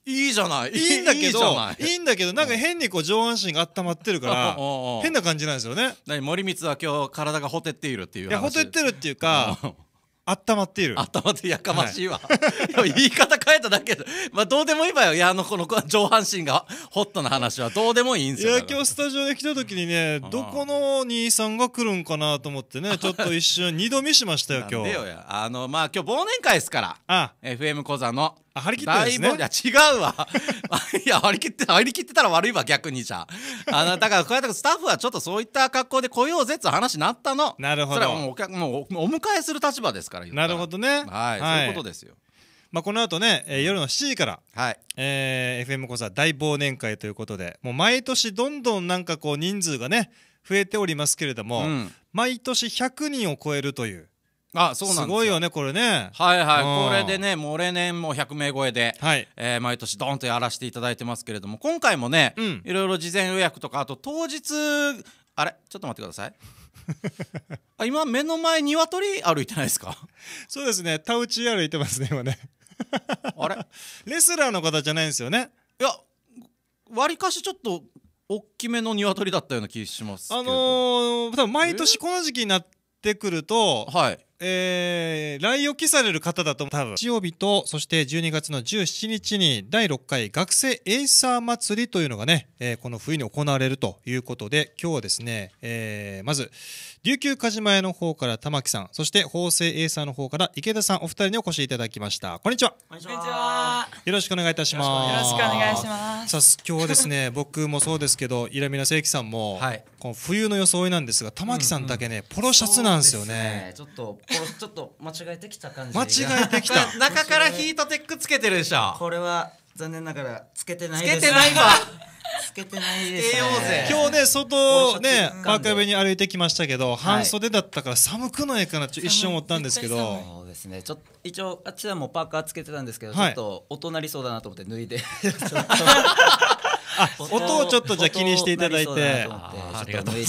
いいじゃないいいんだけどいいんだけどなんか変にこう上半身が温まってるから変な感じなんですよね何森光は今日体がほてっているっていういやほてってるっていうか温まっている温まってやかましいわ、はい、言い方変えただけでまあどうでもいいわよいやあのこの上半身がホットな話はどうでもいいんですよいや今日スタジオで来た時にねどこの兄さんが来るんかなと思ってね ちょっと一瞬二度見しましたよ今日あのまあ今日忘年会ですから FM 小座のあ張り切ってたですね。いや違うわ。いや張り切って張り切ってたら悪いわ逆にじゃあ。あのだからこうやってスタッフはちょっとそういった格好で来ようぜって話になったの。なるほど。それはもうお客もうお迎えする立場ですから。らなるほどね。はい、はい、そういうことですよ。まあ、この後ね、えー、夜の7時から、はいえー、FM 講座大忘年会ということでもう毎年どんどんなんかこう人数がね増えておりますけれども、うん、毎年100人を超えるというあそうなんすごいよねこれねはいはいこれでねもう例年もう100名超えで、はいえー、毎年ドーンとやらせていただいてますけれども今回もね、うん、いろいろ事前予約とかあと当日あれちょっと待ってください あ今目の前鶏歩いてないですかそうですね田内歩いてますね今ねあれ レスラーの方じゃないんですよねいやわりかしちょっと大きめの鶏だったような気しますあのー、多分毎年この時期になってくると、はい、えー、来予期される方だと多分、日曜日と、そして12月の17日に第6回学生エイサー祭りというのがね、えー、この冬に行われるということで、今日はですね、えー、まず、琉球鹿島屋の方から玉木さん、そして法政エイサーの方から池田さんお二人にお越しいただきました。こんにちは。こんにちは。よろしくお願いいたします。よろしくお願いします。さあ、今日はですね、僕もそうですけど、イラミナ正規さんも、はい、この冬の装いなんですが、玉木さんだけね、うんうん、ポロシャツなんですよね。ねちょっとちょっと間違えてきた感じ間違えてきた 中からヒートテックつけてるでしょこれは残念ながらつけてないです、つけてないわ つけてないですね今日ね外ねー上に歩いてきましたけど、半袖だったから寒くないかなって一瞬思ったんですけどそうですねちょっと一応あっちらもパーカーつけてたんですけど、ちょっと音なりそうだなと思って脱いで 音をちょっとじゃあ気にしていただいてあとい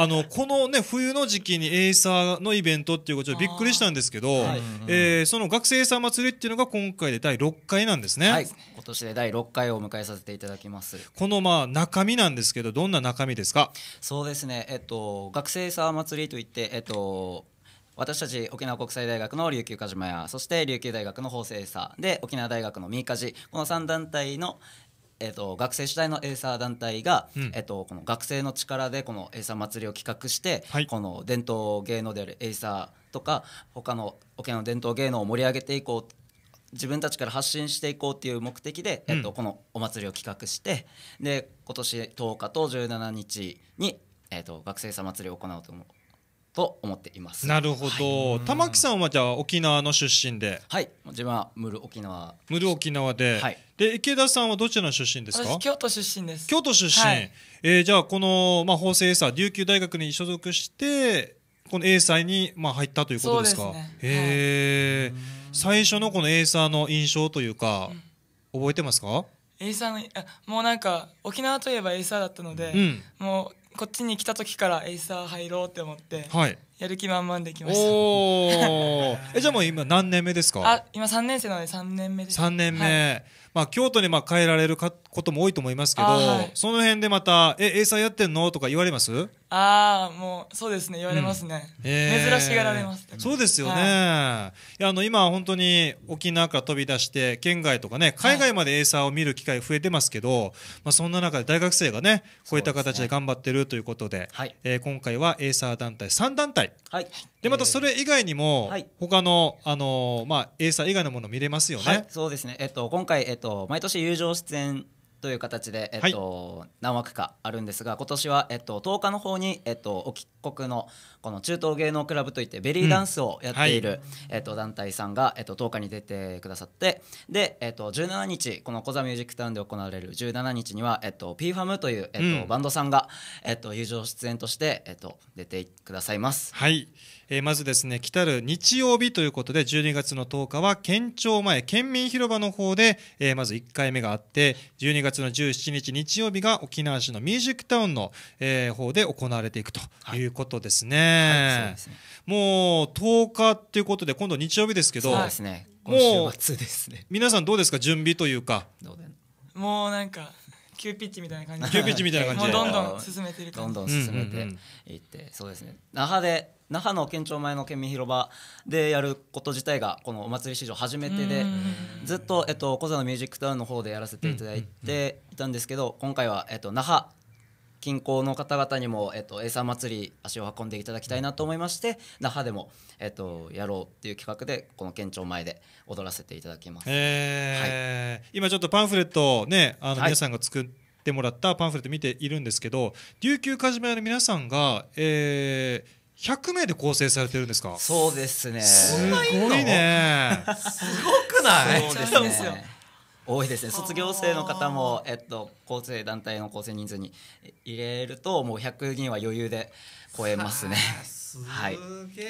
あのこのね冬の時期にエイサーのイベントっていうことでびっくりしたんですけど、はい、えー、その学生さイ祭りっていうのが今回で第6回なんですね、はい、今年で第6回を迎えさせていただきますこのまあ中身なんですけどどんな中身ですかそうですねえっと学生さイ祭りといってえっと私たち沖縄国際大学の琉球鹿島屋そして琉球大学の法政さで沖縄大学の三日寺この3団体の、えっと、学生主体のエイサー団体が、うん、えっと、この学生の力でこのエイサー祭りを企画して、はい、この伝統芸能であるエイサーとか他の沖縄の伝統芸能を盛り上げていこう自分たちから発信していこうっていう目的で、うん、えっと、このお祭りを企画してで今年10日と17日に、えっと、学生さ祭りを行うと思うと思っていますなるほど、はい、玉木さんはじゃあ沖縄の出身ではい自分はムル沖縄ムル沖縄で、はい、で池田さんはどちらの出身ですか京都出身です京都出身、はい、えー、じゃあこの、まあ、法政エーサー琉球大学に所属してこのエ祭サーに、まあ、入ったということですかへ、ね、えーはい、最初のこのエイサーの印象というか、うん、覚えてますかエイサーのもうなんか沖縄といえばエイサーだったので、うん、もうこっちに来た時からエイサー入ろうって思って、はい、やる気満々できましたお えじゃあもう今何年目ですかあ今3年生なので3年目です3年目、はい、まあ、京都にまあ帰られるかことも多いと思いますけど、はい、その辺でまた「え英才やってんの?」とか言われますああもうそうですね言われますね、うんえー、珍しがられますそうですよね、はい、いやあの今本当に沖縄から飛び出して県外とかね海外までエイサーを見る機会増えてますけど、はい、まあ、そんな中で大学生がねこういった形で頑張ってるということで、ね、はい、えー、今回はエイサー団体3団体、はいでまたそれ以外にも、えー、他の、あのまあエーサー以外のもの見れますよね。はい、そうですね。えっと今回えっと毎年友情出演という形で、えっと、はい、何枠かあるんですが今年は、えっと、10日の方に、えっと、お帰国のこの中東芸能クラブといってベリーダンスをやっている、うんはい、えっと、団体さんが、えっと、10日に出てくださってで、えっと、17日このコザミュージックタウンで行われる17日には、えっと、p ファムという、えっと、うん、バンドさんが、えっと、友情出演として、えっと、出てくださいます。はいえー、まずですね、来たる日曜日ということで、12月の10日は県庁前、県民広場の方で、えー、まず1回目があって、12月の17日日曜日が沖縄市のミュージックタウンの、えー、方で行われていくということですね。もう10日っていうことで、今度日曜日ですけど、そうですね。もう、ね、皆さんどうですか、準備というか。もうなんか急ピッチみたいな感じ急ピッチみたいな感じどんどん進めてるどんどん進めていって、うんうん、そうですね那覇で那覇の県庁前の県民広場でやること自体がこのお祭り史上初めてでずっと、えっと、小座のミュージックタウンの方でやらせていただいていたんですけど今回は、えっと、那覇近郊の方々にも、えっと、エイサー祭り足を運んでいただきたいなと思いまして那覇でも、えっと、やろうっていう企画でこの県庁前で踊らせていただきます、はい、今ちょっとパンフレットねあの皆さんが作ってもらったパンフレット見ているんですけど、はい、琉球カジメの皆さんが、えー、100名で構成されてるんですかそうですねすごいねすごくないそうですね多いですね卒業生の方も、えっと、構成団体の構成人数に入れるともう100人は余裕で超えますね。はい、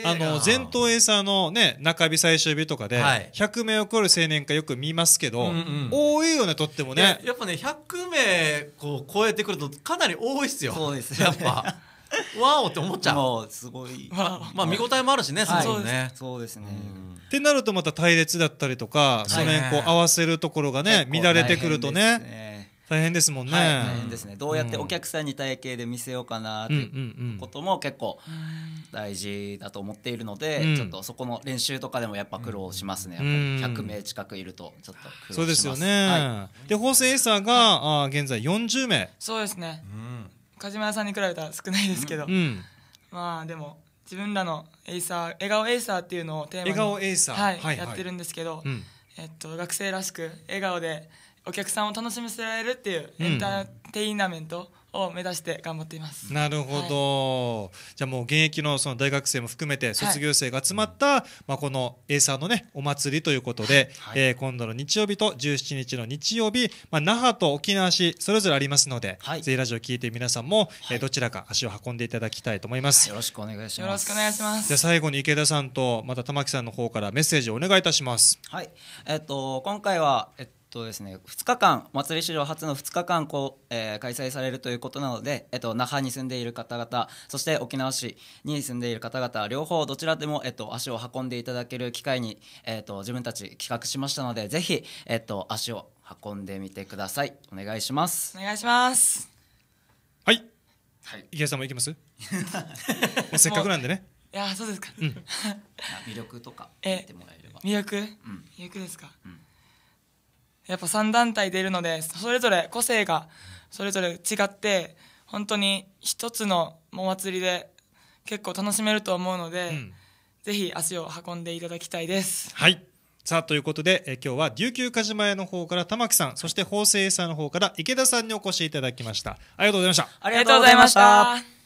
あの前頭エイサーの、ね、中日最終日とかで、はい、100名を超える青年会よく見ますけど、うんうん、多いよねとってもねやっぱね100名こう超えてくるとかなり多いっすよそうです、ね、やっぱ わおって思っちゃうすごい まあ見応えもあるしね、はい、そうねそうですね、ってなるとまた隊列だったりとか、その辺こう合わせるところがね乱れてくるとね大変ですもんね、大変ですねどうやってお客さんに体型で見せようかなっていうことも結構大事だと思っているので、ちょっとそこの練習とかでもやっぱ苦労しますねやっぱ100名近くいるとちょっと苦労しますそうですよね、で法政エサが、はあ現在40名そうですね、うん梶村さんに比べたら少ないですけど、うん、まあでも自分らのエイサー笑顔エイサーっていうのをテーマに笑顔エイサー、はい、はいはいやってるんですけど、うん、えっと、学生らしく笑顔でお客さんを楽しみせられるっていうエンターテイナメントを目指して頑張っていますなるほど、はい、じゃあもう現役のその大学生も含めて卒業生が集まった、はい、まあ、このエイサーのねお祭りということで、はい、えー、今度の日曜日と17日の日曜日、まあ、那覇と沖縄市それぞれありますので、はい、ぜひラジオ聞いて皆さんも、えー、どちらか足を運んでいただきたいと思います、よろしくお願いしますよろしくお願いしますじゃあ最後に池田さんとまた玉木さんの方からメッセージをお願いいたしますはいえっ、と今回はえっととですね、2日間、祭り史上初の2日間こう、えー、開催されるということなので、えっと、那覇に住んでいる方々、そして沖縄市に住んでいる方々、両方どちらでも、えっと、足を運んでいただける機会に、えっと、自分たち企画しましたので、ぜひ、えっと、足を運んでみてください。お願いします。お願いします。はい。はい、池谷さんも行きます せっかくなんでね。いやそうですか、うん、魅力とか魅力、うん、魅力ですか、うんやっぱ3団体出るのでそれぞれ個性がそれぞれ違って本当に一つのお祭りで結構楽しめると思うので、うん、ぜひ足を運んでいただきたいです。はいさあということで、え今日は琉球鹿島屋の方から玉木さんそして法政さんの方から池田さんにお越しいただきましたありがとうございましたありがとうございました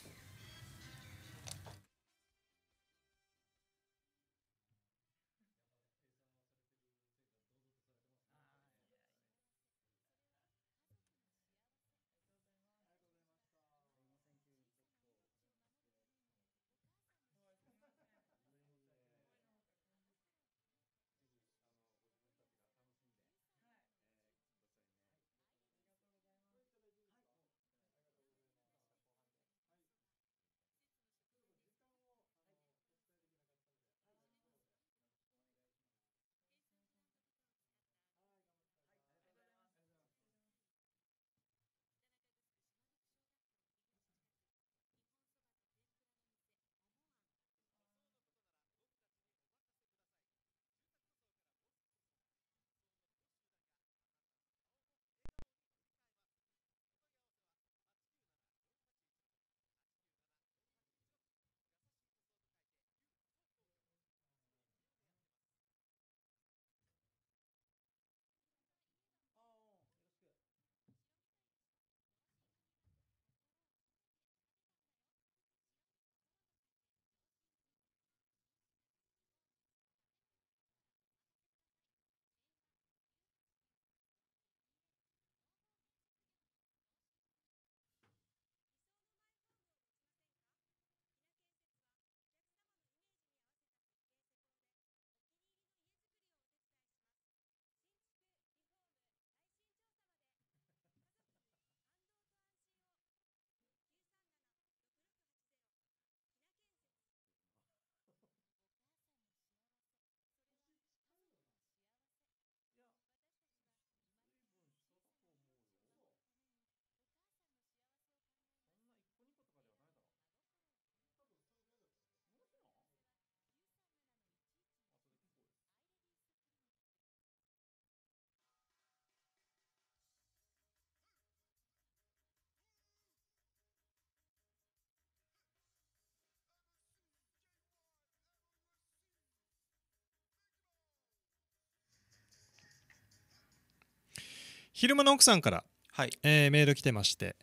昼間の奥さんから、はいえー、メール来てまして、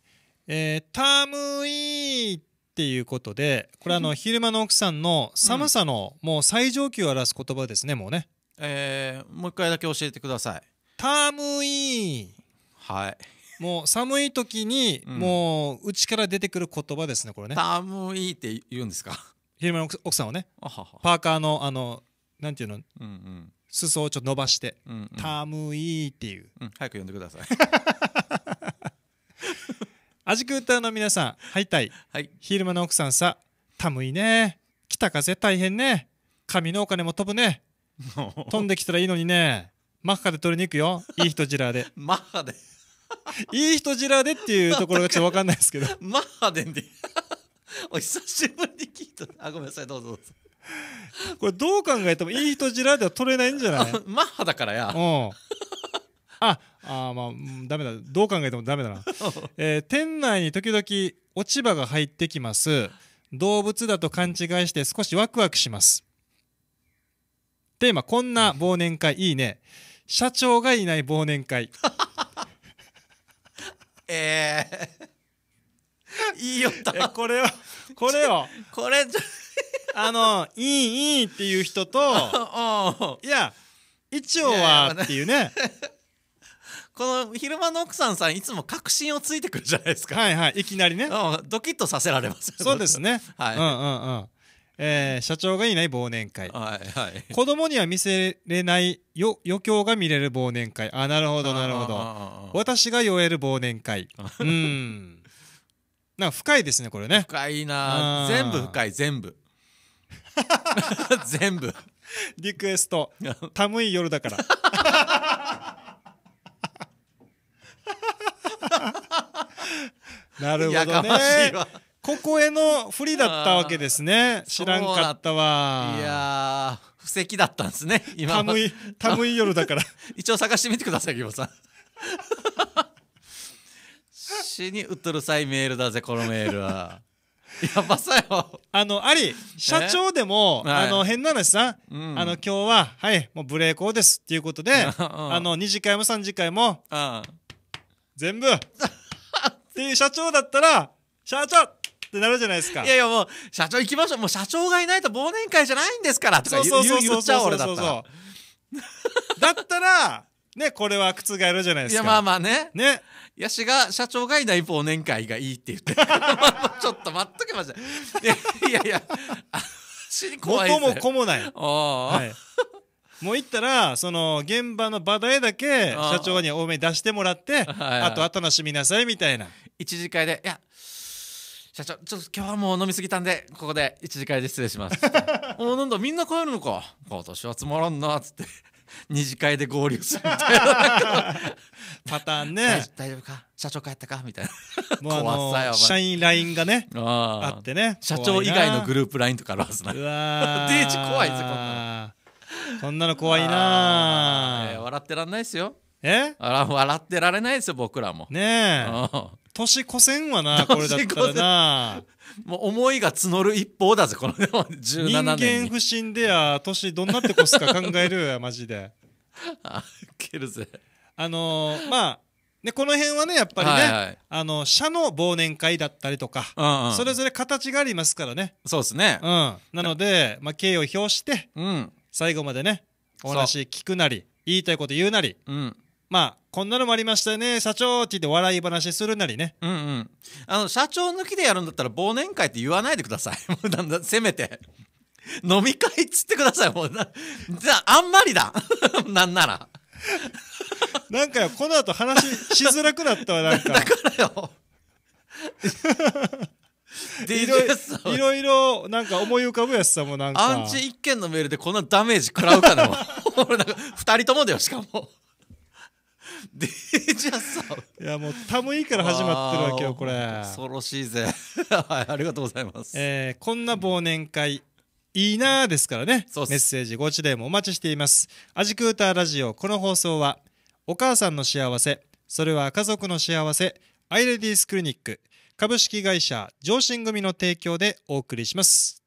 えー、タムイっていうことでこれあの昼間の奥さんの寒さの、もう最上級を表す言葉ですねもうね、えー、もう一回だけ教えてくださいタムイはいもう寒い時に、もうちから出てくる言葉ですねこれねタムイって言うんですか昼間の奥さんをねパーカーのあのなんていうの、うんうん、裾をちょっと伸ばして「タムイん、っていう、うん、早く読んでくださいアジクーターの皆さんはいたい、はい、昼間の奥さんさたむいね北風大変ね紙のお金も飛ぶね飛んできたらいいのにねマッハで取りに行くよいい人ジラーで マッハでいい人ジラーでっていうところがちょっと分かんないですけど マッハでんで お久しぶりに聞いたあごめんなさいどうぞどうぞ これどう考えてもいい人らでは取れないんじゃないマッハだからやうんああまあ、うん、ダメだどう考えてもダメだな、えー、店内に時々落ち葉が入ってきます動物だと勘違いして少しワクワクしますテーマこんな忘年会いいね社長がいない忘年会え えー、いいよったこれをこれをこれじゃあの「いいいい」っていう人と「いや一応は」っていうね この昼間の奥さんさんいつも確信をついてくるじゃないですかはいはいいきなりねドキッとさせられますそうですねはいうんうんうんえー、社長がいない忘年会、はいはい、子供には見せれないよ余興が見れる忘年会あなるほどなるほど私が酔える忘年会 うんなんか深いですねこれね深いな全部深い全部 全部リクエスト 寒い夜だから なるほどねここへの不利だったわけですね知らんかったわいや布石だったんですね今寒い寒い夜だから一応探してみてください義母さん死にうっとるさいメールだぜこのメールはやばさよあのあり社長でも、あの変な話さ、あの今日ははいもうブレーコーですっていうことで、あの2次会も3次会も、全部っていう社長だったら社長ってなるじゃないですかいやいやもう社長行きましょうもう社長がいないと忘年会じゃないんですからとか言っちゃう俺だったらだったらね、これは覆るじゃないですか。いや、まあまあね。ね。いやしが、社長がいない忘年会がいいって言って。ちょっと待っとけました。いやいや、あに怖い、もこもない。はい。もう行ったら、その、現場の場代だけ、社長に多めに出してもらって、あとは楽しみなさいみたいな。一次会で、いや、社長、ちょっと今日はもう飲みすぎたんで、ここで一次会で失礼します。もうなんだ、みんな帰るのか。今年はつまらんな、つって。二次会で合流するみたいなパターンね大丈夫か社長帰ったかみたいな もうあの社員 LINE がねあってね社長以外のグループ LINE とかあるはずなうわ デージ怖いですこんなのこんなの怖いな、えー、笑ってらんないですよえ笑笑ってられないですよ僕らもねえ年越せんわな、これだったらな。もう思いが募る一方だぜ、この17年人間不信でや、年どんなって越すか考えるよ、マジで。あ、けるぜ。あのー、まあ、ね、この辺はねやっぱりね、はいはい、あの社の忘年会だったりとか、うんうん、それぞれ形がありますからねそうですね、うん、なので、まあ、敬意を表して、うん、最後までねお話聞くなり言いたいこと言うなり、うん、まあ、こんなのもありましたね、社長って言って笑い話するなりね。うんうん。あの、社長抜きでやるんだったら忘年会って言わないでください。もうんだせめて。飲み会っつってください、もう。あんまりだ。なんなら。なんかよ、この後話しづらくなったわ、なんか。だからよ。いろいろいろなんか思い浮かぶやつさもなんかアンチ一件のメールでこんなダメージ食らうかな俺なんか2人ともだよしかもデージャサいやもう寒いから始まってるわけよこれ恐ろしいぜ はいありがとうございます、えー、こんな忘年会いいなーですからねメッセージご知でもお待ちしていますアジクーターラジオこの放送はお母さんの幸せそれは家族の幸せアイレディースクリニック株式会社上信組の提供でお送りします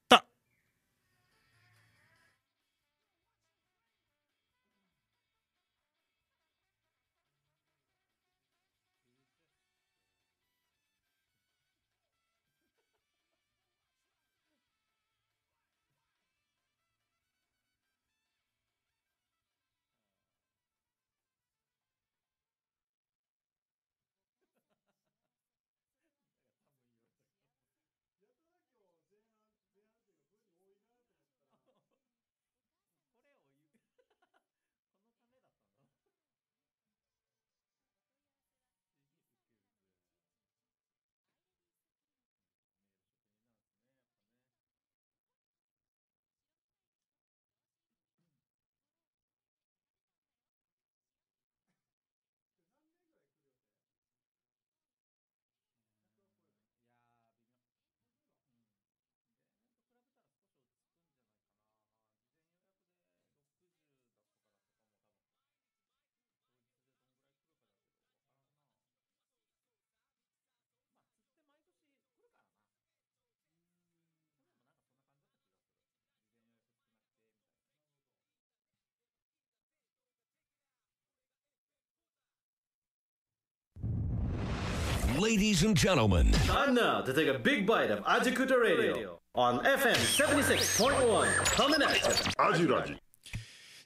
Ladies and gentlemen, time now to take a big bite of Ajikuta Radio on FM 76.1. c o m n t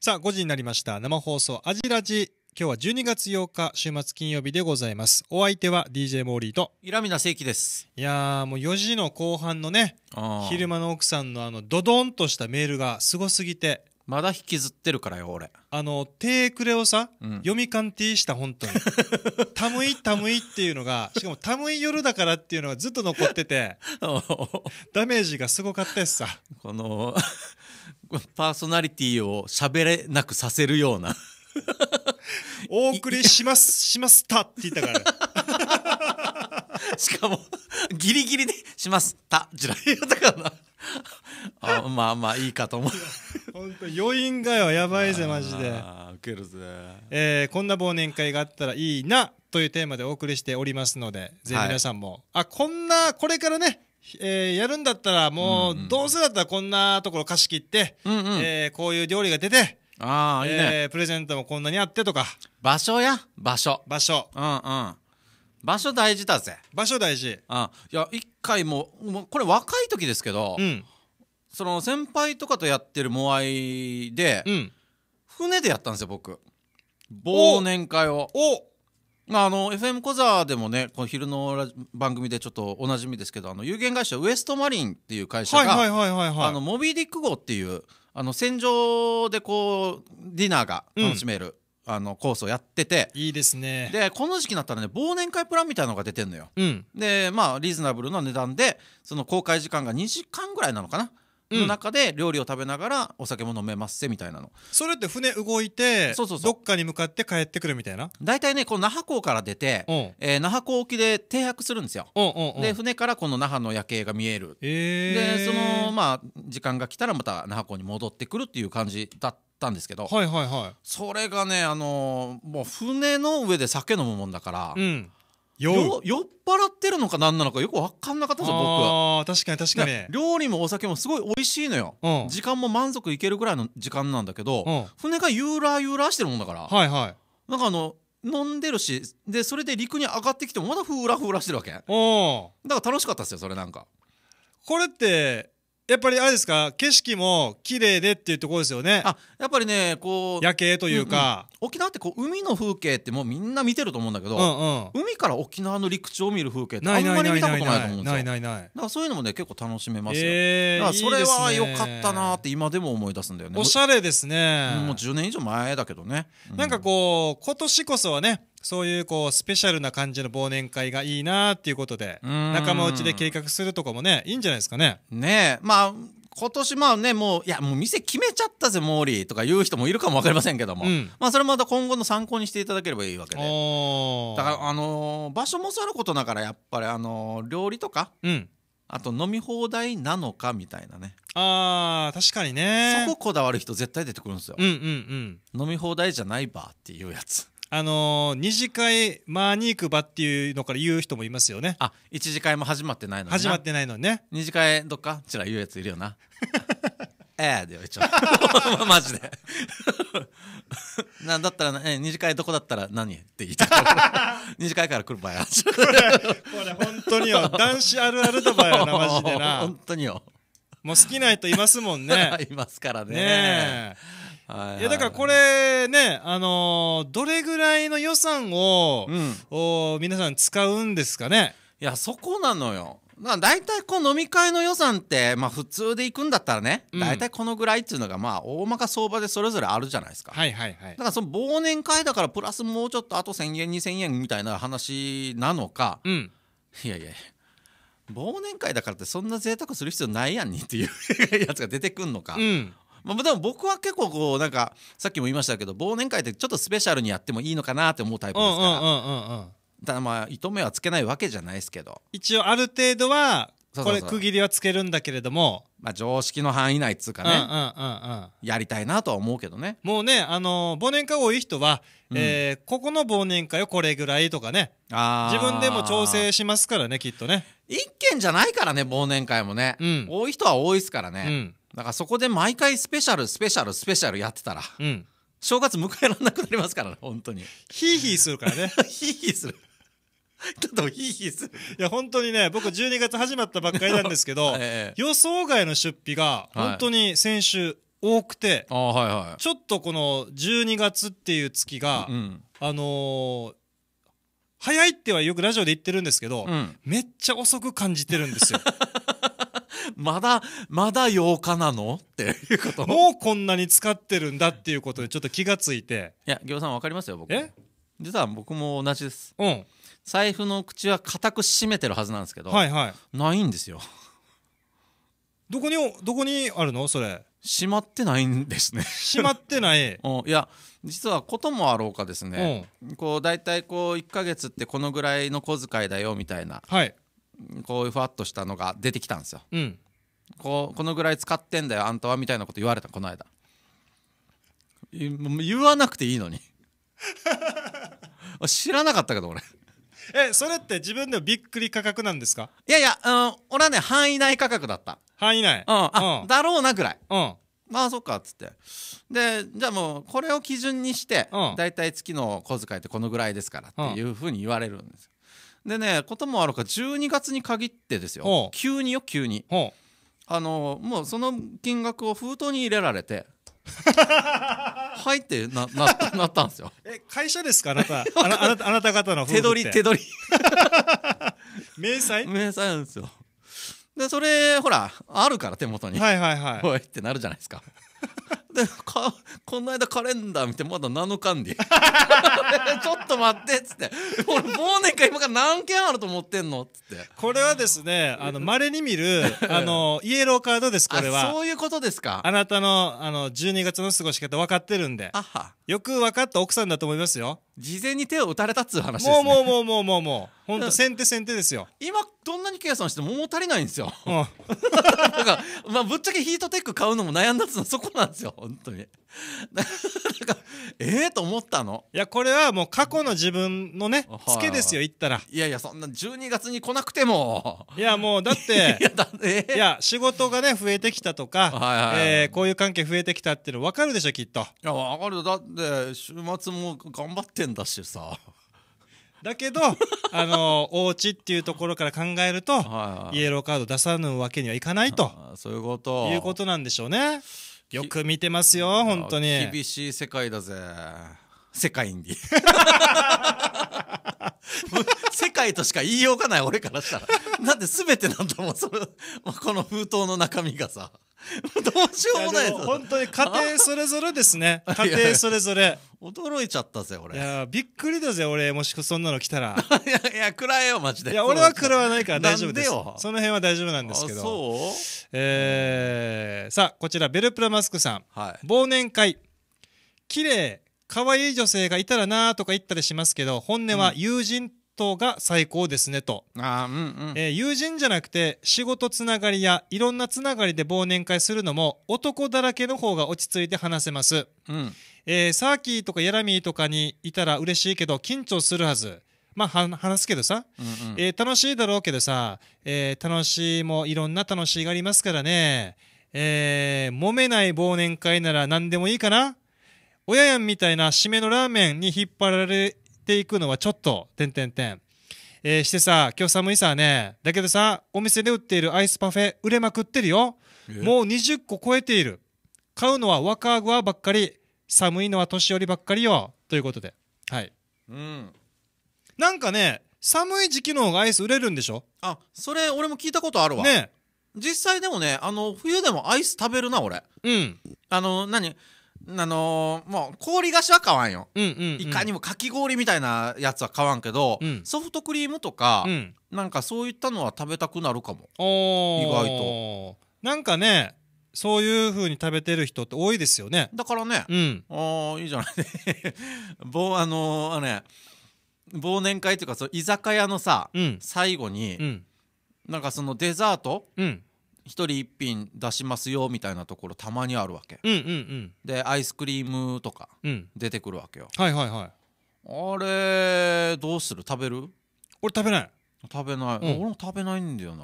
さあ、5時になりました。生放送アジラジ。今日は12月8日週末金曜日でございますお相手は DJ モーリーとイラミナ聖輝ですいやーもう4時の後半のね昼間の奥さんのあのドドンとしたメールがすごすぎてまだ引きずってるからよ俺あの手くれをさ、うん、読み鑑定した本当に「たむいたむい」っていうのがしかも「たむい夜だから」っていうのがずっと残ってて ダメージがすごかったやつさこのパーソナリティを喋れなくさせるような お送りしますしましたって言ったから しかも、ギリギリでします。た、じられたからな。あまあまあいいかと思う本当余韻がよやばいぜマジでウケるぜ、えー、こんな忘年会があったらいいなというテーマでお送りしておりますのでぜひ皆さんも、はい、あこんなこれからねえー、やるんだったらもう、うんうん、どうせだったらこんなところ貸し切って、うんうん、えー、こういう料理が出てあいいね、えー、プレゼントもこんなにあってとか場所や場所場所うんうん場所大事だぜ場所大事あいや一回もうこれ若い時ですけど、うん、その先輩とかとやってるモアイで、うん、船でやったんですよ僕忘年会をおまあ、あの FM 小沢でもねこの昼の番組でちょっとおなじみですけどあの有限会社ウエストマリンっていう会社がモビーディック号っていうあの戦場でこうディナーが楽しめる、あのコースをやってていいですねでこの時期になったらね忘年会プランみたいなのが出てんのよ、うん、でまあリーズナブルな値段でその公開時間が2時間ぐらいなのかな、の中で料理を食べながらお酒も飲めますせみたいなのそれって船動いてそうそうどっかに向かって帰ってくるみたいな大体ねこの那覇港から出て、えー、那覇港沖で停泊するんですよで船からこの那覇の夜景が見える、えー、でそのまあ時間が来たらまた那覇港に戻ってくるっていう感じだったたんですけど、はいはいはい、それがね、あのー、もう船の上で酒飲むもんだから、うん、酔っ払ってるのか何なのかよく分かんなかったぞ僕は確かに確かに料理もお酒もすごい美味しいのよ、うん、時間も満足いけるぐらいの時間なんだけど、うん、船がゆらゆらしてるもんだから、はいはい、なんかあの飲んでるしでそれで陸に上がってきてもまだふらふらしてるわけだから楽しかったですよそれなんかこれってやっぱりあれですか景色も綺麗でっていうところですよねあやっぱりねこう夜景というか、うんうん、沖縄ってこう海の風景ってもうみんな見てると思うんだけど、うんうん、海から沖縄の陸地を見る風景ってあんまり見たことないと思うんですよないだからそういうのもね結構楽しめますよ、えー、だからそれは良かったなって今でも思い出すんだよねおしゃれですねもう10年以上前だけどね、うん、なんかこう今年こそはねそういうこうスペシャルな感じの忘年会がいいなっていうことで仲間内で計画するとかもねいいんじゃないですかね。ねえまあ今年まあねもういやもう店決めちゃったぜモーリーとか言う人もいるかも分かりませんけども、うん、まあそれもまた今後の参考にしていただければいいわけでだからあのー、場所もさることながらやっぱりあのー、料理とか、うん、あと飲み放題なのかみたいなねあー確かにねそここだわる人絶対出てくるんですよ、うんうんうん、飲み放題じゃないバーっていうやつあのー、二次会ーに行く場っていうのから言う人もいますよねあ一次会も始まってないのに始まってないのね二次会どっかちら言うやついるよな ええでよ一応 マジで なんだったら、え二次会どこだったら何って言いたい二次会から来る場合はこれこれ本当によ男子あるあるの場合はなマジでな本当によもう好きな人いますもんねいますからねねいやだからこれね、あのー、どれぐらいの予算を、うん、お皆さん使うんですかねいやそこなのよだ大体こう飲み会の予算って、まあ、普通で行くんだったらね、うん、大体このぐらいっていうのがまあ大まか相場でそれぞれあるじゃないですか、はいはいはい、だからその忘年会だからプラスもうちょっとあと1,000円2,000円みたいな話なのか、うん、いやいや忘年会だからってそんな贅沢する必要ないやんにっていう やつが出てくんのか、うん、まあ、でも僕は結構こうなんかさっきも言いましたけど忘年会ってちょっとスペシャルにやってもいいのかなって思うタイプですから、うんうんうんただまあ糸目はつけないわけじゃないですけど一応ある程度はこれ区切りはつけるんだけれどもまあ常識の範囲内っつうかね、うんうんうんやりたいなとは思うけどねもうね、あの忘年会多い人は、うん、えー、ここの忘年会をこれぐらいとかね自分でも調整しますからねきっとね一軒じゃないからね忘年会もね、うん、多い人は多いっすからね、うんだからそこで毎回スペシャルスペシャルスペシャルやってたら、うん、正月迎えられなくなりますからね本当にヒーヒーするからね ヒーヒーするちょっとヒーヒーするいや本当にね僕12月始まったばっかりなんですけど、ええ、予想外の出費が本当に先週多くて、はいはい、ちょっとこの12月っていう月が、うん、あのー、早いってはよくラジオで言ってるんですけど、うん、めっちゃ遅く感じてるんですよ まだまだ8日なのっていうこともうこんなに使ってるんだっていうことでちょっと気がついていや行さん分かりますよ僕え実は僕も同じですうん財布の口は固く閉めてるはずなんですけど、はいはい、ないんですよどこにどこにあるのそれ閉まってないんですね閉まってない うん、いや実はこともあろうかですね、うん、こう大体こう1か月ってこのぐらいの小遣いだよみたいな、はい、こういうふわっとしたのが出てきたんですよ、うん、ここのぐらい使ってんだよあんたはみたいなこと言われたこの間言わなくていいのに 知らなかったけど俺えそれって自分でもびっくり価格なんですかいやいや、うん、俺はね範囲内価格だった範囲内うんあ、うん、だろうなぐらいうんまあそっかっつってでじゃあもうこれを基準にして、うん、大体月の小遣いってこのぐらいですからっていうふうに言われるんですよ、でねこともあるか12月に限ってですよ急によ急に。あのもうその金額を封筒に入れられてはい ってなななったんですよ え会社ですかあなたあなあなたあなた方の手取り手取り 明細明細なんですよでそれほらあるから手元にはいはいはいおいってなるじゃないですかってかこの間カレンダー見てまだ7日んで ちょっと待ってっつって俺忘年会今から何件あると思ってんのっつってこれはですねまれに見る あのイエローカードですこれはそういうことですかあなたのあの12月の過ごし方分かってるんでよく分かった奥さんだと思いますよ事前に手を打たれたっつう話です、ね、もうもうもうもうもうもうほ先手先手ですよ今どんなに計算しても物足りないんですよ、うん、だ から、まあ、ぶっちゃけヒートテック買うのも悩んだっつうのはそこなんですよ本当にかええと思ったのいやこれはもう過去の自分のねツケですよ言ったらいやいやそんな12月に来なくてもいやもうだって いやだ、えー、いや仕事がね増えてきたとか、はえこういう関係増えてきたっていうの分かるでしょきっといや分かるだって週末も頑張ってんだしさだけど、あのお家っていうところから考えると、イエローカード出さぬわけにはいかないとそういうこということなんでしょうね。よく見てますよ本当に厳しい世界だぜ世界に 世界としか言いようがない俺からしたらだって全てなんだもんそこの封筒の中身がさどうしようもないぞ。本当に家庭それぞれですね家庭それぞれ驚いちゃったぜ俺いやびっくりだぜ俺もしくそんなの来たら いやいや食らえよマジでいや俺は食らわないから大丈夫ですその辺は大丈夫なんですけどそうえさあこちらベルプラマスクさん、はい、忘年会綺麗可愛い女性がいたらなとか言ったりしますけど、本音は友人とが最高ですねと。友人じゃなくて、仕事つながりやいろんなつながりで忘年会するのも、男だらけの方が落ち着いて話せます。うん。えーサーキーとかヤラミーとかにいたら嬉しいけど、緊張するはず。まあ、話すけどさ、うんうんえー楽しいだろうけどさ、えー楽しいもいろんな楽しいがありますからね。えー揉めない忘年会なら何でもいいかな親やんみたいな締めのラーメンに引っ張られていくのはちょっと、てんてんてん。えー、してさ、今日寒いさね。だけどさ、お店で売っているアイスパフェ、売れまくってるよ。もう20個超えている。買うのは若はばっかり。寒いのは年寄りばっかりよ。ということで。はい。うん。なんかね、寒い時期の方がアイス売れるんでしょあ、それ俺も聞いたことあるわ。ね実際でもね、あの、冬でもアイス食べるな、俺。うん。あの、何あのー、もう氷菓子は買わんよ、うんうんうん、いかにもかき氷みたいなやつは買わんけど、うん、ソフトクリームとか、うん、なんかそういったのは食べたくなるかも意外となんかねそういうふうに食べてる人って多いですよねだからね、うん、ああいいじゃない ぼあのー、あね忘年会というかその居酒屋のさ、うん、最後に、うん、なんかそのデザート、うん1人1品出しますよみたいなところたまにあるわけ、うんうんうん、でアイスクリームとか出てくるわけよ、はいはいはいあれどうする食べる俺食べない食べない、うん、俺も食べないんだよな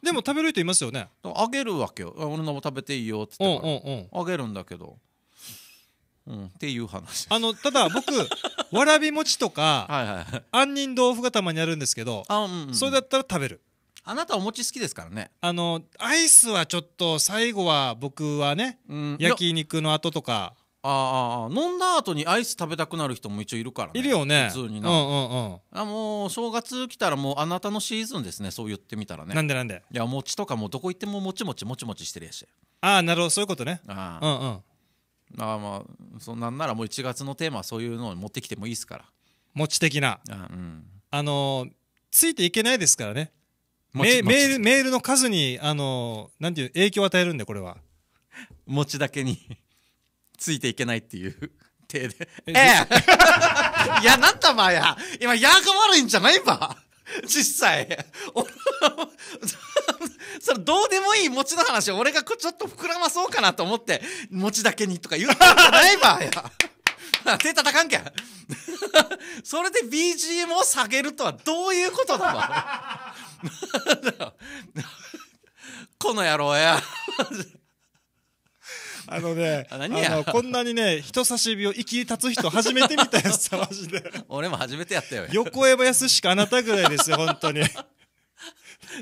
でも食べる人いますよねあげるわけよ俺のも食べていいよって言ってからあげるんだけどうん、っていう話あのただ僕わらび餅とか、はいはい、杏仁豆腐がたまにあるんですけど、うんうん、それだったら食べるあなたお餅好きですからねあのアイスはちょっと最後は僕はね、うん、焼肉の後とかああ飲んだ後にアイス食べたくなる人も一応いるからねいるよね普通にな、うんうんうん、あもう正月来たらもうあなたのシーズンですねそう言ってみたらねなんでなんでいや餅とかもどこ行ってももちもちもちもちしてるやしああなるほどそういうことねああうんうんあまあそんなんならもう1月のテーマはそういうのを持ってきてもいいですから餅的なあ,、うん、あのー、ついていけないですからねメールメールの数にあのなんていう影響を与えるんでこれは餅だけに ついていけないっていう 手でええ いやなんだまや今やが悪いんじゃないば実際それどうでもいい餅の話俺がちょっと膨らまそうかなと思って餅だけにとか言ったんじゃないばや手叩かんけんそれで BGM を下げるとはどういうことだわ この野郎やあのね、あのこんなにね、人差し指を息立つ人初めて見たやつさ、マジで。俺も初めてやったよ。横山やすしかあなたぐらいですよ、本当に。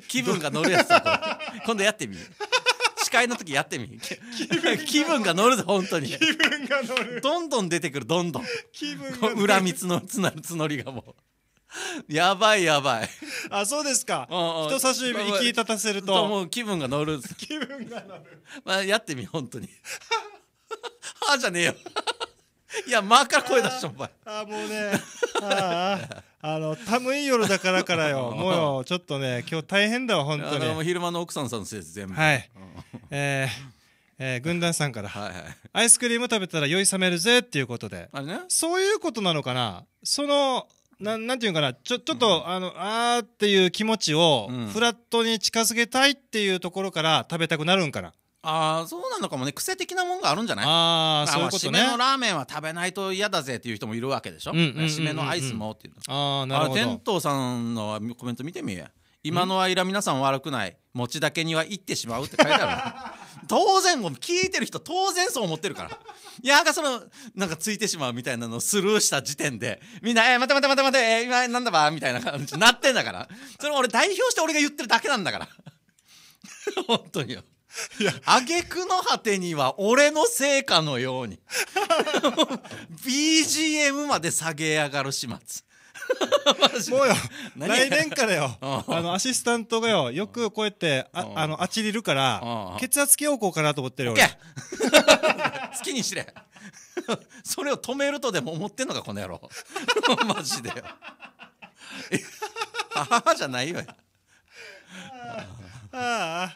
気分が乗るやつだ。今度やってみ。司会の時やってみ。気分が乗るぞ、本当に。気分が乗る。どんどん出てくる、どんどん。気分が恨みつの、つな、つのりがもう。やばいやばいあそうですか、人差し指き立たせるともう気分が乗る 気分が乗るまあやってみ本当には あじゃねえよいや間から声出したお前あもうねああの寒い夜だからからよもうちょっとね今日大変だわ本当に昼間の奥さんさんのせいです全部はい、えええー、軍団さんから、はいはい、アイスクリーム食べたら酔い覚めるぜっていうことであれ、ね、そういうことなのかなそのななんていうかなちょちょっと、うん、あのあーっていう気持ちを、フラットに近づけたいっていうところから食べたくなるんかなああそうなのかもね癖的なもんがあるんじゃないああそういうことね締めのラーメンは食べないと嫌だぜっていう人もいるわけでしょ、ううん締めのアイスもっていうのああなるほど天童さんのコメント見てみえ今の間皆さん悪くない餅だけには行ってしまうって書いてある 当然も聞いてる人当然そう思ってるからいやなんかそのなんかついてしまうみたいなのをスルーした時点でみんな「えー、待て待て待て待て、えー、今なんだば」みたいな感じになってんだからそれ俺代表して俺が言ってるだけなんだから 本当によ。あげくの果てには俺の成果のように BGM まで下げ上がる始末 もうよ 来年からよあのアシスタントがよよくこうやってああのあちりるから血圧計をこうかなと思ってるよ俺 好きにしれそれを止めるとでも思ってんのかこの野郎マジでよ母じゃないよあ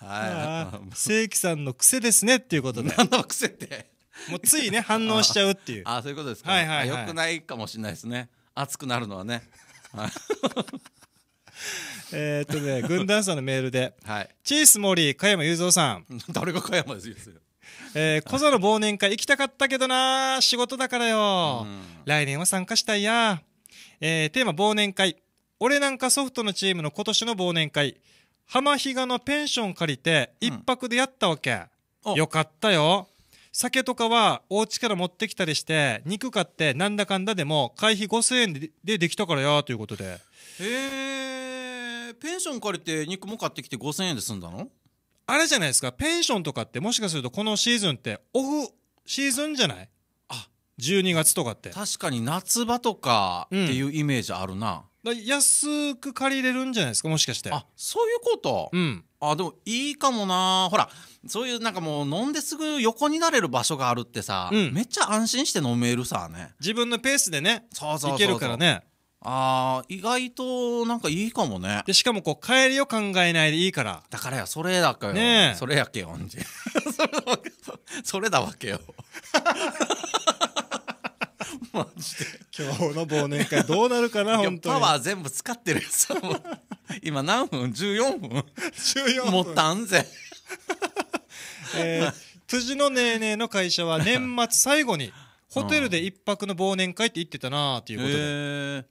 あはい正規さんの癖ですねっていうことで何の癖ってもうついね反応しちゃうっていうああそういうことですか、はい、はい、よくないかもしれないですね熱くなるのはね。えっとね軍団さんのメールで、はい、チースモーリー加山雄三さん 誰が加山ですよえー、小座の忘年会行きたかったけどな仕事だからよ、来年は参加したいや、えー、テーマ忘年会俺なんかソフトのチームの今年の忘年会浜比嘉のペンション借りて一泊でやったわけ、よかったよ酒とかはお家から持ってきたりして肉買ってなんだかんだでも会費5000円ででできたからやということでへえペンション借りて肉も買ってきて5000円で済んだのあれじゃないですかペンションとかってもしかするとこのシーズンってオフシーズンじゃないあ12月とかって確かに夏場とかっていうイメージあるな、うん安く借りれるんじゃないですかもしかしてあそういうことうんあでもいいかもなほらそういうなんかもう飲んですぐ横になれる場所があるってさ、うんめっちゃ安心して飲めるさね自分のペースでねそうそうそうそういけるからねあ意外となんかいいかもねでしかもこう帰りを考えないでいいからだからやそれだかよ、ねそれやけよほんじそれだわけよ マジで今日の忘年会どうなるかな本当パワー全部使ってるやつ 今何分14分14分持ったんぜ、えー、辻のねえねえの会社は年末最後にホテルで一泊の忘年会って言ってたなあっていうことで、え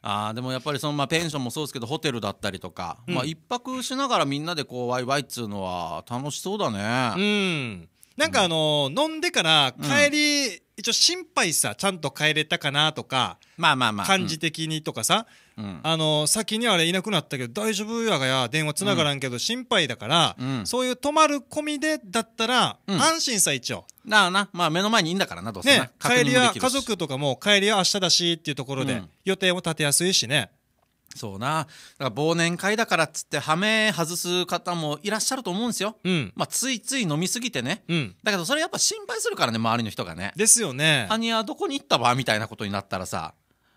あでもやっぱりその、まあ、ペンションもそうですけどホテルだったりとか、うん、まあ、一泊しながらみんなでこうワイワイっつうのは楽しそうだね。うんなんかあのー、飲んでから帰り、一応心配さちゃんと帰れたかなとかまあまあまあ感じ的にとかさ、うん、あの先にあれいなくなったけど大丈夫やがや電話つながらんけど心配だから、うん、そういう泊まる込みでだったら、うん、安心さ一応なあなまあ目の前にいいんだからなどうせね帰りは家族とかも帰りは明日だしっていうところで、予定も立てやすいしねそうなだから忘年会だからっつってはめ外す方もいらっしゃると思うんですよ、うん、まあ、ついつい飲みすぎてね、うん、だけどそれやっぱ心配するからね周りの人がねですよね「兄はどこに行ったわ」みたいなことになったらさ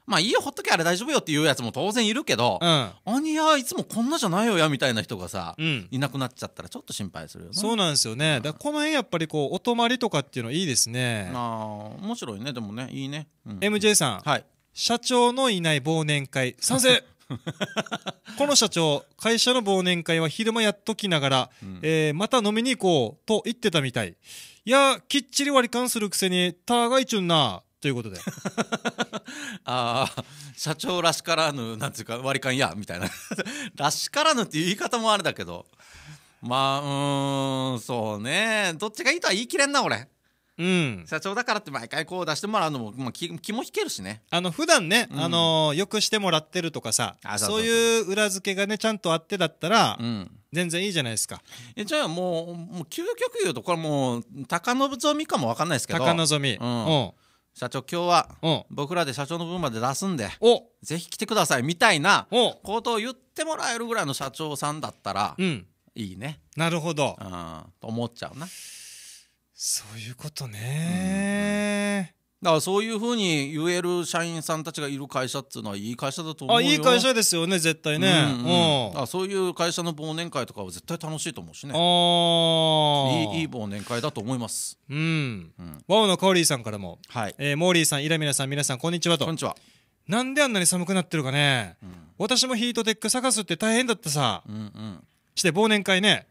まあいいよほっとけあれ大丈夫よっていうやつも当然いるけど「うん、兄やいつもこんなじゃないよや」みたいな人がさ、うん、いなくなっちゃったらちょっと心配するよねそうなんですよね、うん、だこの辺やっぱりこうお泊まりとかっていうのいいですねああ面白いねでもねいいね、うん、MJ さん、はい、社長のいない忘年会賛成 この社長会社の忘年会は昼間やっときながら、うん、えー、また飲みに行こうと言ってたみたいいやきっちり割り勘するくせにたがいちゅんなということで ああ社長らしからぬなんていうか割り勘やみたいな らしからぬっていう言い方もあれだけどまあうんそうねどっちがいいとは言い切れんな俺うん、社長だからって毎回こう出してもらうのも、もう気も引けるしねあの普段ね、うん、あのよくしてもらってるとかさそういう裏付けがねちゃんとあってだったら、うん、全然いいじゃないですかえじゃあもうもう究極言うとこれもう高望みかも分かんないですけど高望み、うん、社長今日は僕らで社長の分まで出すんでぜひ来てくださいみたいなことを言ってもらえるぐらいの社長さんだったら、いいねなるほど、うん、と思っちゃうな。そういうことね、うん、だからそういうふうに言える社員さんたちがいる会社っていうのはいい会社だと思うあいい会社ですよね絶対ね、うん、うん、あそういう会社の忘年会とかは絶対楽しいと思うしねああ。いいい忘年会だと思いますうん、うん、ワオのカオリーさんからも、はいえー、モーリーさんイラミラさん皆さんこんにちはとこんにちはなんであんなに寒くなってるかね、うん、私もヒートテック探すって大変だったさ、うんうん、して忘年会ね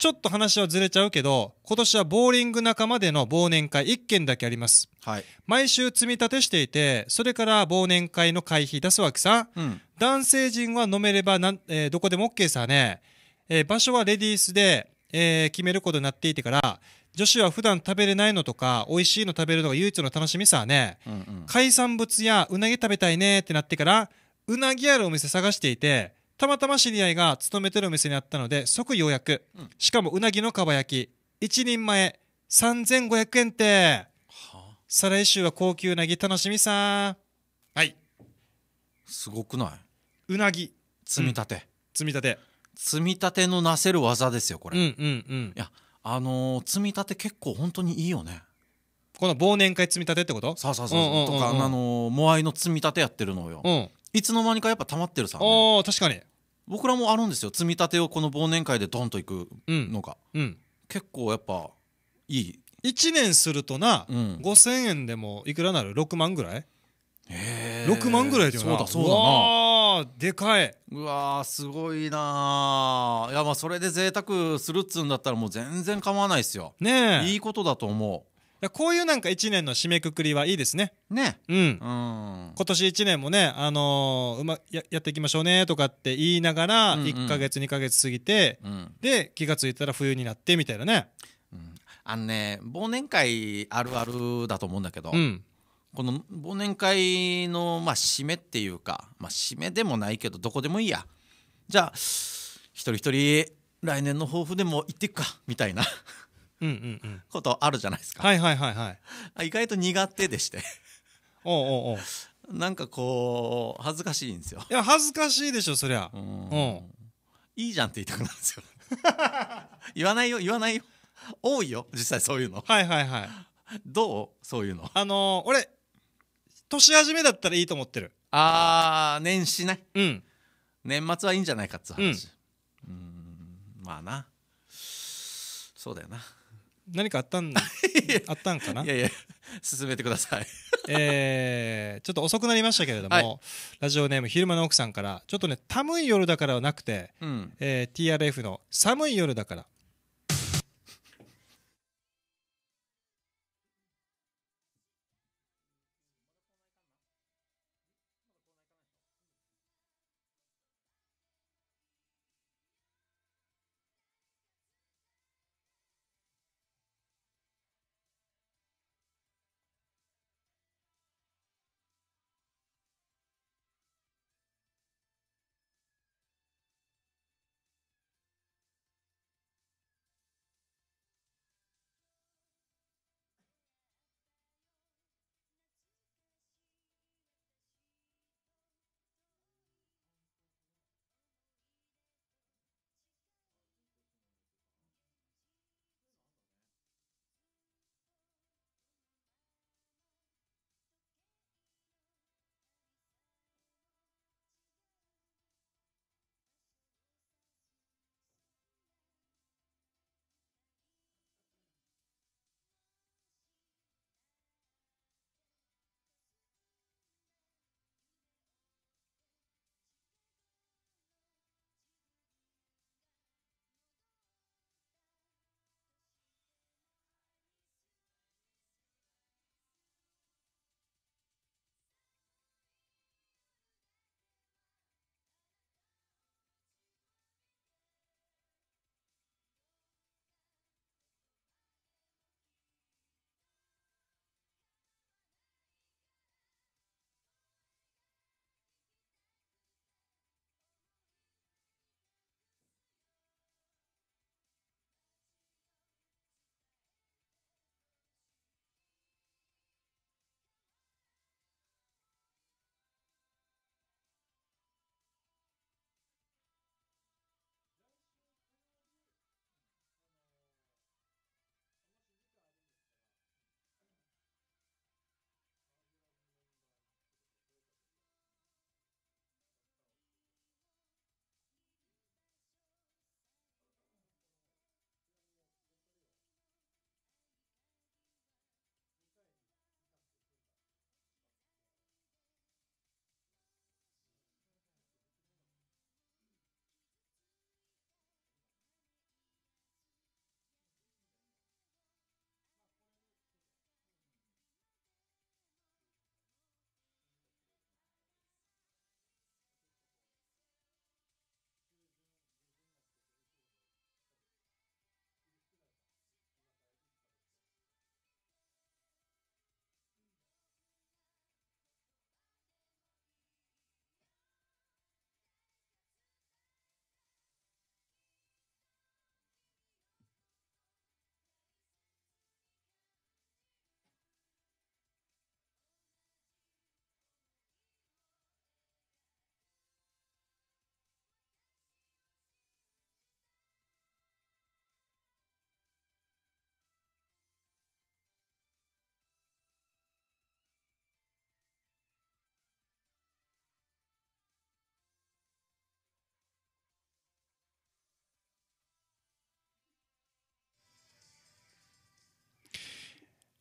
ちょっと話はずれちゃうけど、今年はボーリング仲間での忘年会1件だけあります。はい。毎週積み立てしていて、それから忘年会の会費出すわけさ。うん。男性陣は飲めればなん、えー、どこでも OK さね。えー、場所はレディースで、えー、決めることになっていてから、女子は普段食べれないのとか、美味しいの食べるのが唯一の楽しみさね。うんうん、海産物やうなぎ食べたいねってなってから、うなぎあるお店探していて、たまたま知り合いが勤めてるお店にあったので即予約、うん、しかもうなぎのかば焼き1人前3500円って、はあ、再来週は高級うなぎ楽しみさはいすごくないうなぎ積み立て、うん、積み立て積み立てのなせる技ですよこれうんうんうんいやあのー、積み立て結構本当にいいよねこの忘年会積み立てってことそうそうそう,、うとかあのー、モアイの積み立てやってるのよ、うん、いつの間にかやっぱたまってるさ、ね、あ確かに僕らもあるんですよ積み立てをこの忘年会でドンといくのが、うん、結構やっぱいい1年するとな、うん、5000円でもいくらなる6万ぐらいえ6万ぐらいだよなそうだそうだなでかいうわすごいないやまあそれで贅沢するっつうんだったらもう全然構わないっすよねえいいことだと思うこういうなんか年の締めくくりはいいですね。ね。うん。うん今年一年もね、あのーうまや、やっていきましょうねとかって言いながら、1ヶ月、2ヶ月過ぎて、うんで、気がついたら冬になってみたいなね。あのね忘年会あるあるだと思うんだけど、うん。この忘年会の、まあ、締めっていうか、まあ、締めでもないけどどこでもいいやじゃあ一人一人来年の抱負でも行っていくかみたいなことあるじゃないですか、はいはいはいはい意外と苦手でしておうおうおうなんかこう恥ずかしいんですよいや恥ずかしいでしょそりゃうんいいじゃんって言いたくなるんですよ 言わないよ言わないよ多いよ実際そういうのはいはいはいどうそういうのあのー、俺年始めだったらいいと思ってるあー年始ねうん年末はいいんじゃないかっつう話うんまあなそうだよな何かあったん あったんかないやいや進めてくださいえー、ちょっと遅くなりましたけれども、はい、ラジオネーム昼間の奥さんからちょっとね寒い夜だからはなくて、うんえー、TRF の寒い夜だから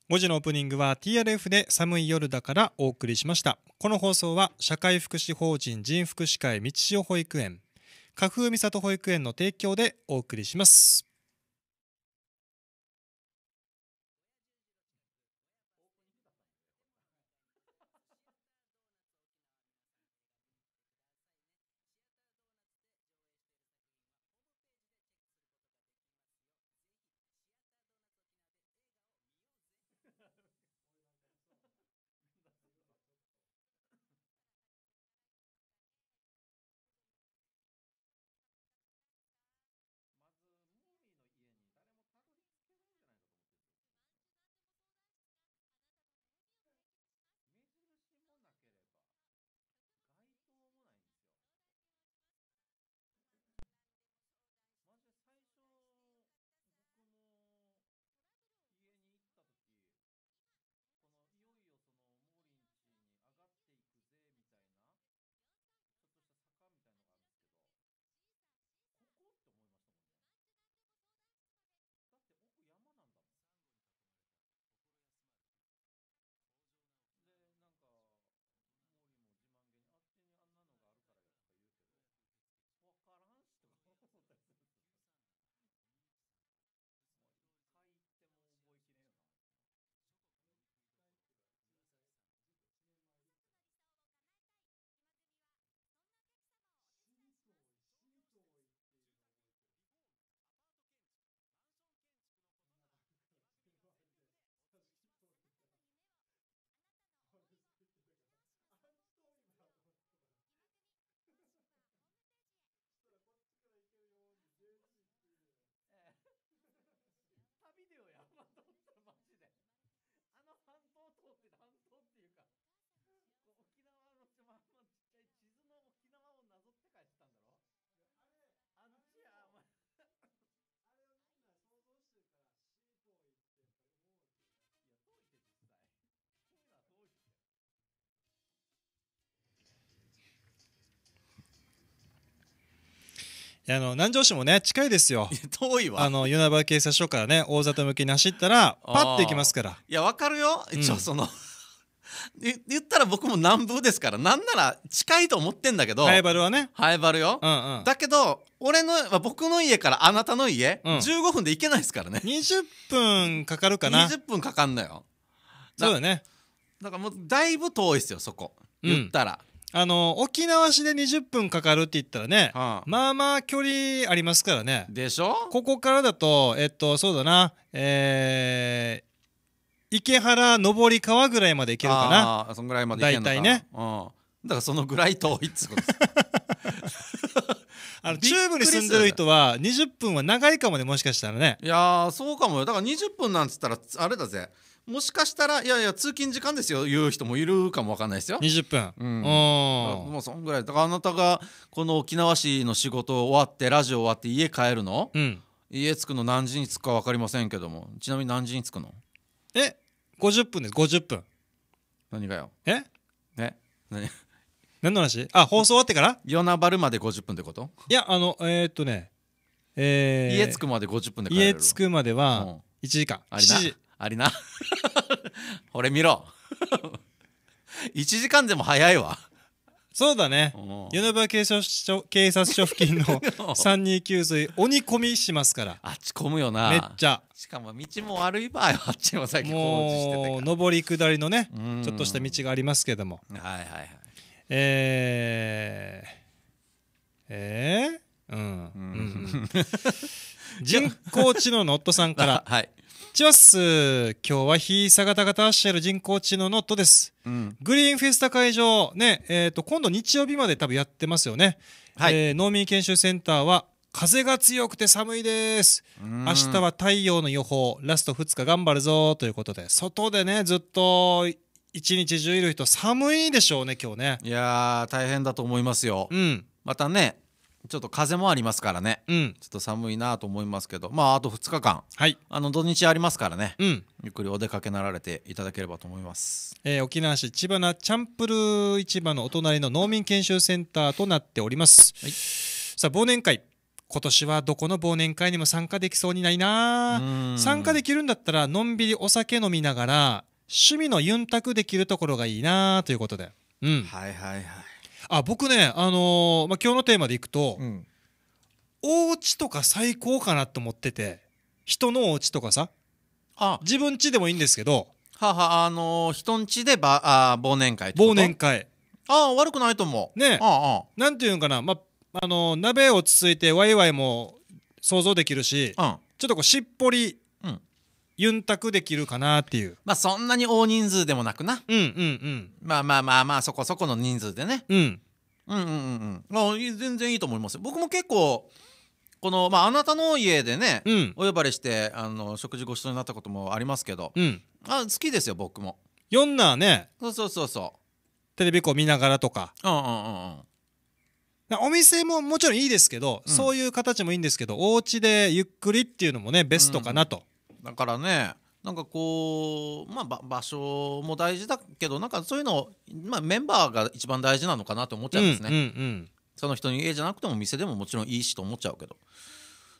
5時のオープニングは TRF で寒い夜だからお送りしました。この放送は社会福祉法人人福祉会道潮保育園、花風美里保育園の提供でお送りします。あの南城市もね近いですよ遠いわあの与那原警察署からね大里向きに走ったらパッて行きますからいやわかるよ一応、うん、その、言ったら僕も南部ですからなんなら近いと思ってんだけどハイバルはねハイバルよ、うんうん、だけど俺の僕の家からあなたの家、うん、15分で行けないですからね20分かかるかな20分かかんのよそうだねだからもうだいぶ遠いですよそこ言ったら、うんあの沖縄市で20分かかるって言ったらね、はあ、まあまあ距離ありますからねでしょここからだとえっとそうだなえー池原上り川ぐらいまで行けるかなあそんぐらいまで行けるのか大体ね、うん、だからそのぐらい遠いっつことです あの中部に住んでる人は20分は長いかもねもしかしたらねいやそうかもよだから20分なんつったらあれだぜもしかしたらいやいや通勤時間ですよ言う人もいるかもわかんないですよ20分うんもうそんぐらいだからあなたがこの沖縄市の仕事終わってラジオ終わって家帰るの、うん家着くの何時に着くか分かりませんけどもちなみに何時に着くのえ50分です50分何がよええ何 何の話あ放送終わってから夜なばるまで50分ってこといやあのえー、っとねえー、家着くまで50分で帰れ家着くまでは1時間あり7時ありなこれ 見ろ1 時間でも早いわそうだね米原警察署警察署付近の329 水鬼込みしますからあっち込むよなめっちゃしかも道も悪い場合はあっちもさっきもう上り下りのねちょっとした道がありますけどもはいはいはいえー、えー、うん、うん、人工知能の夫さんから、はい、チワス今日は非サガタ型アッシャル人工知能ノットです、うん、グリーンフェスタ会場ね、えーと、と今度日曜日まで多分やってますよね、はい、えー、農民研修センターは風が強くて寒いです明日は太陽の予報ラスト2日頑張るぞということで外でねずっと一日中いる人寒いでしょうね今日ねいやー大変だと思いますよ、うん、またねちょっと風もありますからね、うん、ちょっと寒いなと思いますけど、まあ、あと2日間、はい、あの土日ありますからね、うん、ゆっくりお出かけなられていただければと思います、えー、沖縄市千葉なチャンプル市場のお隣の農民研修センターとなっております、はい、さあ忘年会今年はどこの忘年会にも参加できそうにないな参加できるんだったらのんびりお酒飲みながら趣味のユンタクできるところがいいなということで、うん、はいはいはいあ僕ね、あのー、まあ、今日のテーマでいくと、うん、お家とか最高かなと思ってて人のお家とかさあ自分家でもいいんですけどははあのー、人ん家でばあ忘年会忘年会ああ悪くないと思うねああなんていうんかな、まあのー、鍋をつついてワイワイも想像できるし、うん、ちょっとこうしっぽりユンタクできるかなっていうまあそんなに大人数でもなくなうんうんうんまあまあまあまあそこそこの人数でね、うん、うんうんうんうんまあ全然いいと思います僕も結構この、まあ、あなたの家でね、うん、お呼ばれしてあの食事ご一緒になったこともありますけど、うん、あ好きですよ僕も読んなねそうそうそうそうテレビこう見ながらとかうんうんうんうんお店ももちろんいいですけど、うん、そういう形もいいんですけどお家でゆっくりっていうのもねベストかなと、だからねなんかこう、まあ、場所も大事だけどなんかそういうの、まあ、メンバーが一番大事なのかなと思っちゃうんですね、うんうんうん、その人に家じゃなくても店でももちろんいいしと思っちゃうけど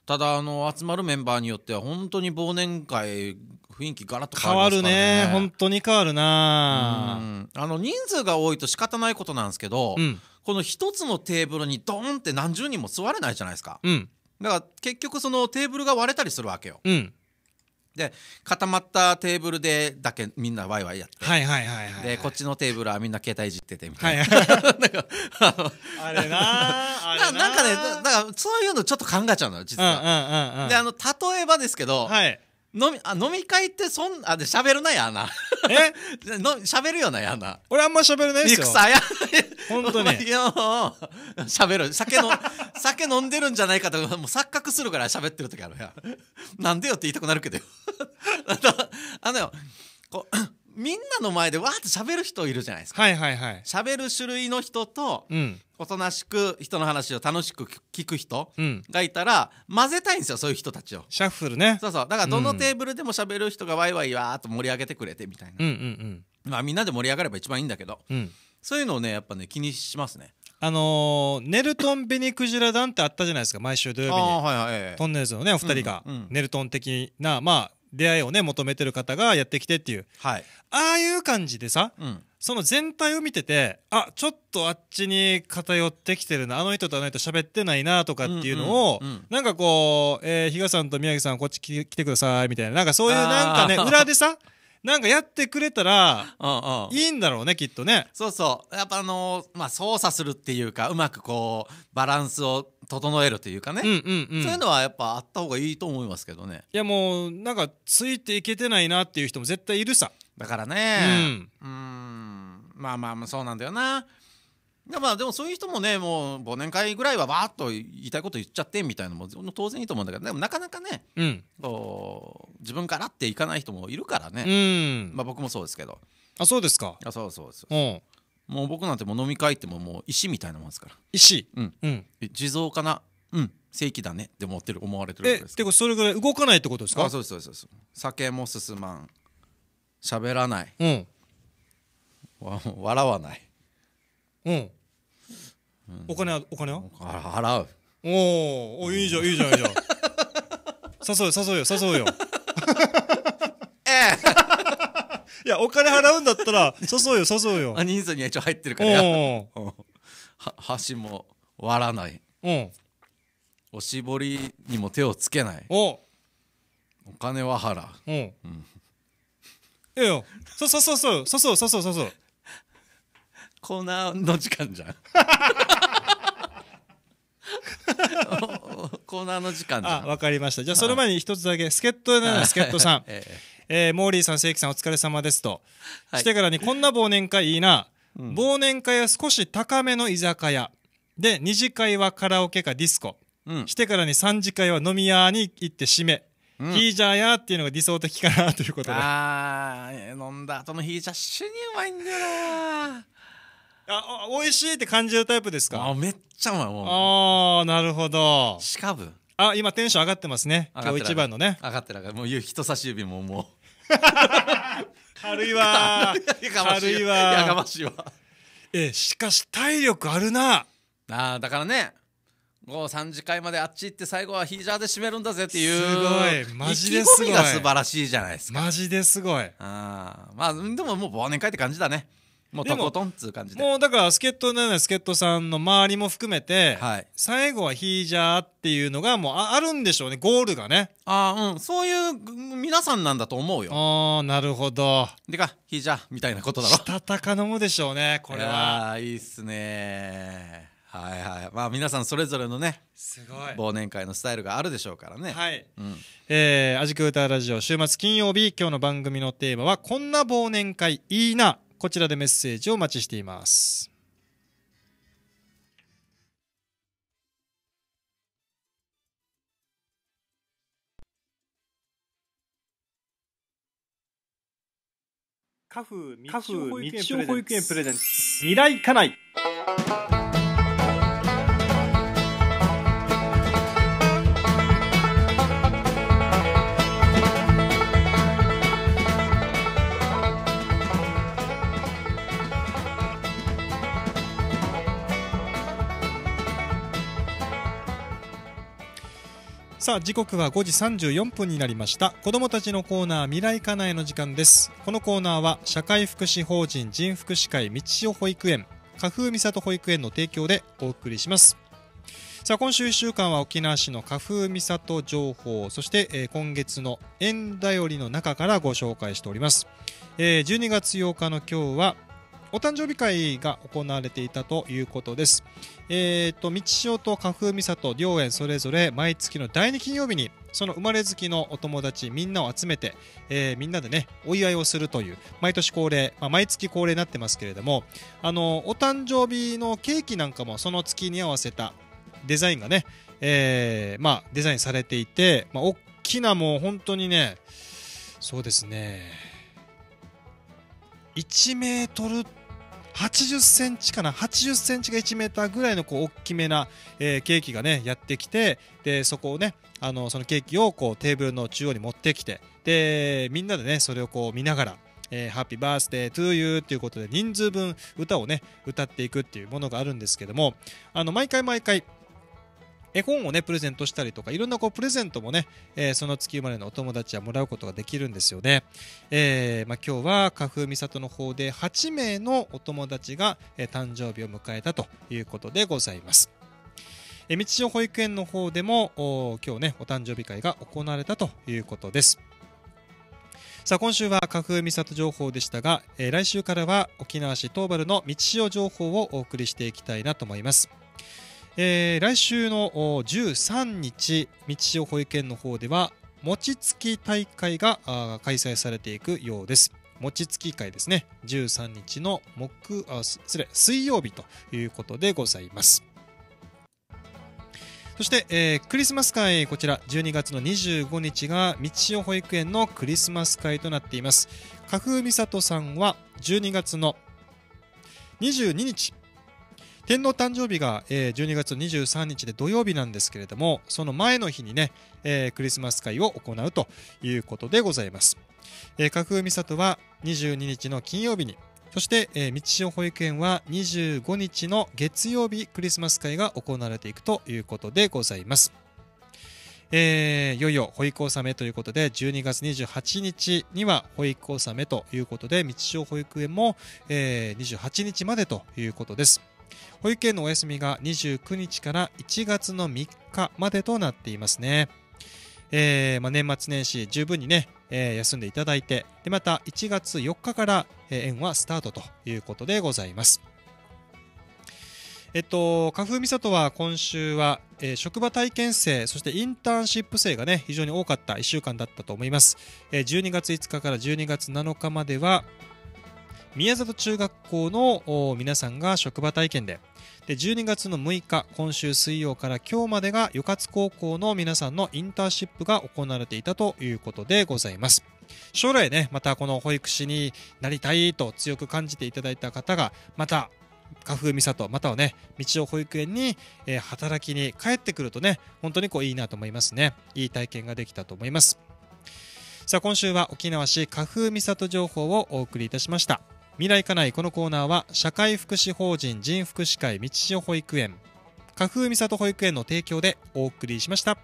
ただあの集まるメンバーによっては本当に忘年会雰囲気がらっと変わ、ね、るね本当に変わるなあの人数が多いと仕方ないことなんですけど、うん、この一つのテーブルにドンって何十人も座れないじゃないですか、うん、だから結局そのテーブルが割れたりするわけよ、うんで固まったテーブルでだけみんなワイワイやって、はいはいはいはい、でこっちのテーブルはみんな携帯いじっててみたいな、はいはい、あれなあれ ななんかねだからそういうのちょっと考えちゃうのよ実は、うんうんうんうん、であの例えばですけど、はい、飲みあ飲み会ってそんあで喋るなやなえ の喋るよなやな俺あんま喋れないですよ草や本当に 喋る酒の 酒飲んでるんじゃないかともう錯覚するから喋ってる時あるやなんでよって言いたくなるけどあのよこうみんなの前でわーって喋る人いるじゃないですか。はいはいはい。喋る種類の人と、うん、おとなしく人の話を楽しく聞く人がいたら、うん、混ぜたいんですよそういう人たちを。シャッフルね。そうそうだからどのテーブルでも喋る人がワイワイわーっと盛り上げてくれてみたいな。うんうんうん、まあみんなで盛り上がれば一番いいんだけど、うん、そういうのをねやっぱね気にしますね。あのー、ネルトン・ベニクジラ団ってあったじゃないですか毎週土曜日に、はいはい、トンネルズのねお二人が、うんうん、ネルトン的なまあ出会いをね求めてる方がやってきてっていう、はい、ああいう感じでさ、うん、その全体を見ててあちょっとあっちに偏ってきてるなあの人とあの人喋ってないなとかっていうのを、うんうん、なんかこう、えー、比嘉さんと宮城さんこっち来てくださいみたいななんかそういうなんかね裏でさなんかやってくれたらいいんだろうねきっとねそうそうやっぱあのーまあ、操作するっていうかうまくこうバランスを整えるというかね、うんうんうんそういうのはやっぱあった方がいいと思いますけどねいやもうなんかついていけてないなっていう人も絶対いるさだからねうんうーんまあまあまあそうなんだよなまあでもそういう人もねもう忘年会ぐらいはわーっと言いたいこと言っちゃってみたいなのも当然いいと思うんだけどでもなかなかね、うん、こう自分からっていかない人もいるからね、まあ、僕もそうですけどあそうですかあそうそうですうもう僕なんてもう飲み会ってももう石みたいなもんですから石うん、うん、地蔵かなうん正規だねって思ってる思われてるわけですえってそれぐらい動かないってことですかあそうですそうです酒も進まん喋らない、うん、わ笑わない、うん、お金はお金は払うおおいいじゃんいいじゃんいいじゃん 誘う誘うよ誘うよ いやお金払うんだったら誘うよ誘うよあ人数には一応入ってるから箸も割らないおしぼりにも手をつけないお金は払ううん、ええよそうそうそうそうそうそうそうそうそうコーナーの時間じゃん コーナーの時間あわかりましたじゃあその前に一つだけ助っ人なら助っ人さん、ええー、モーリーさん正規さんお疲れ様ですと、はい、してからにこんな忘年会いいな、うん、忘年会は少し高めの居酒屋で2次会はカラオケかディスコ、うん、してからに3次会は飲み屋に行って締めヒ、うん、ージャーやっていうのが理想的かなということでああ飲んだ後のヒージャー死にうまいんだよなあ、美味しいって感じるタイプですかあ、めっちゃうまい、もう。ああ、なるほど。しかぶ。あ、今テンション上がってますね。今日一番のね。上がってる、上がってる。もう人差し指ももう。軽いわ軽いわやがましいわ。え、しかし体力あるな。ああ、だからね。午後3時会まであっち行って最後はヒージャーで締めるんだぜっていうすごいマジですごい意気込みが素晴らしいじゃないですかマジですごいあまあでももう忘年会って感じだねもうとことんっつう感じでもうだから助っ人ね助っ人さんの周りも含めて、はい、最後はヒージャーっていうのがもうああるんでしょうねゴールがねああうんそういう皆さんなんだと思うよああなるほどでかヒージャーみたいなことだろしたたか飲むでしょうねこれはいいいっすねはいはいまあ皆さんそれぞれのねすごい忘年会のスタイルがあるでしょうからねはい、うん、えー「アジクータラジオ」週末金曜日今日の番組のテーマは「こんな忘年会いいな」こちらでメッセージをお待ちしています。カフ日曜保育園プレゼンツ未来家内さあ時刻は5時34分になりました子どもたちのコーナー未来かなえの時間ですこのコーナーは社会福祉法人人福祉会道代保育園花風美里保育園の提供でお送りしますさあ今週1週間は沖縄市の花風美里情報そして、えー、今月の縁頼りの中からご紹介しております、えー、12月8日の今日はお誕生日会が行われていたということです。えっ、ー、と、道潮と花風岬、両園それぞれ毎月の第2金曜日に、その生まれ好きのお友達みんなを集めて、えー、みんなでね、お祝いをするという、毎年恒例、まあ、毎月恒例になってますけれども、あの、お誕生日のケーキなんかもその月に合わせたデザインがね、えー、まあ、デザインされていて、まあ、大きなもう本当にね、そうですね、1メートル80センチかな、80センチが1メーターぐらいのこう大きめな、えー、ケーキがね、やってきて、で、そこをね、あの、そのケーキをこうテーブルの中央に持ってきて、で、みんなでね、それをこう見ながら、えー、ハッピーバースデートゥーユーということで人数分歌をね歌っていくっていうものがあるんですけどもあの毎回毎回絵本をね、プレゼントしたりとか、いろんなこうプレゼントもね、えー、その月生まれのお友達はもらうことができるんですよね。えー、まあ、今日は、花風美里の方で8名のお友達が、えー、誕生日を迎えたということでございます。えー、道上保育園の方でも、今日ね、お誕生日会が行われたということです。さあ今週は架空美里情報でしたが、えー、来週からは沖縄市東原の道潮情報をお送りしていきたいなと思います。えー、来週の13日道潮保育園の方では餅つき大会が開催されていくようです餅つき会ですね13日の木あ失礼水曜日ということでございますそして、えー、クリスマス会こちら12月の25日が道潮保育園のクリスマス会となっています花風美里さんは12月の22日天皇誕生日が、えー、12月23日で土曜日なんですけれどもその前の日にね、えー、クリスマス会を行うということでございます、えー、角海里は22日の金曜日にそして、えー、道潮保育園は25日の月曜日クリスマス会が行われていくということでございます。えー、いよいよ保育納めということで12月28日には保育納めということで道潮保育園も、えー、28日までということです。保育園のお休みが29日から1月の3日までとなっていますね。えーまあ、年末年始十分にね、えー、休んでいただいてでまた1月4日から、えー、園はスタートということでございます。えっと、花粉み里は今週は、えー、職場体験生、そしてインターンシップ生がね、非常に多かった1週間だったと思います。えー、12月5日から12月7日までは、宮里中学校の皆さんが職場体験でで12月の6日今週水曜から今日までが与活高校の皆さんのインターンシップが行われていたということでございます将来ねまたこの保育士になりたいと強く感じていただいた方がまた花風美里またはね道を保育園に、えー、働きに帰ってくるとね本当にこういいなと思いますねいい体験ができたと思いますさあ今週は沖縄市花風美里情報をお送りいたしました未来課内このコーナーは社会福祉法人人福祉会道代保育園花風美里保育園の提供でお送りしました。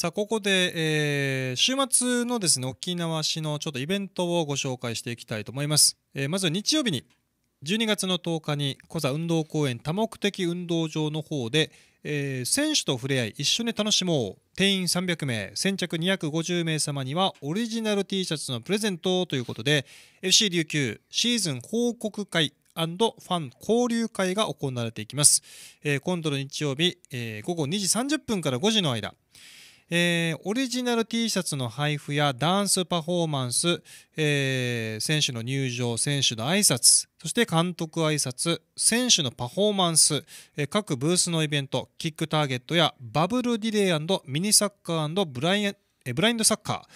さあ、ここで、えー、週末のですね、沖縄市のちょっとイベントをご紹介していきたいと思います。えー、まずは日曜日に、12月の10日に、小座運動公園多目的運動場の方で、えー、選手と触れ合い、一緒に楽しもう。定員300名、先着250名様には、オリジナル T シャツのプレゼントということで、FC 琉球シーズン報告会ファン交流会が行われていきます。えー、今度の日曜日、えー、午後2時30分から5時の間、えー、オリジナル T シャツの配布やダンスパフォーマンス、えー、選手の入場、選手の挨拶、そして監督挨拶、選手のパフォーマンス、えー、各ブースのイベント、キックターゲットやバブルディレイミニサッカーブライブラインドサッカ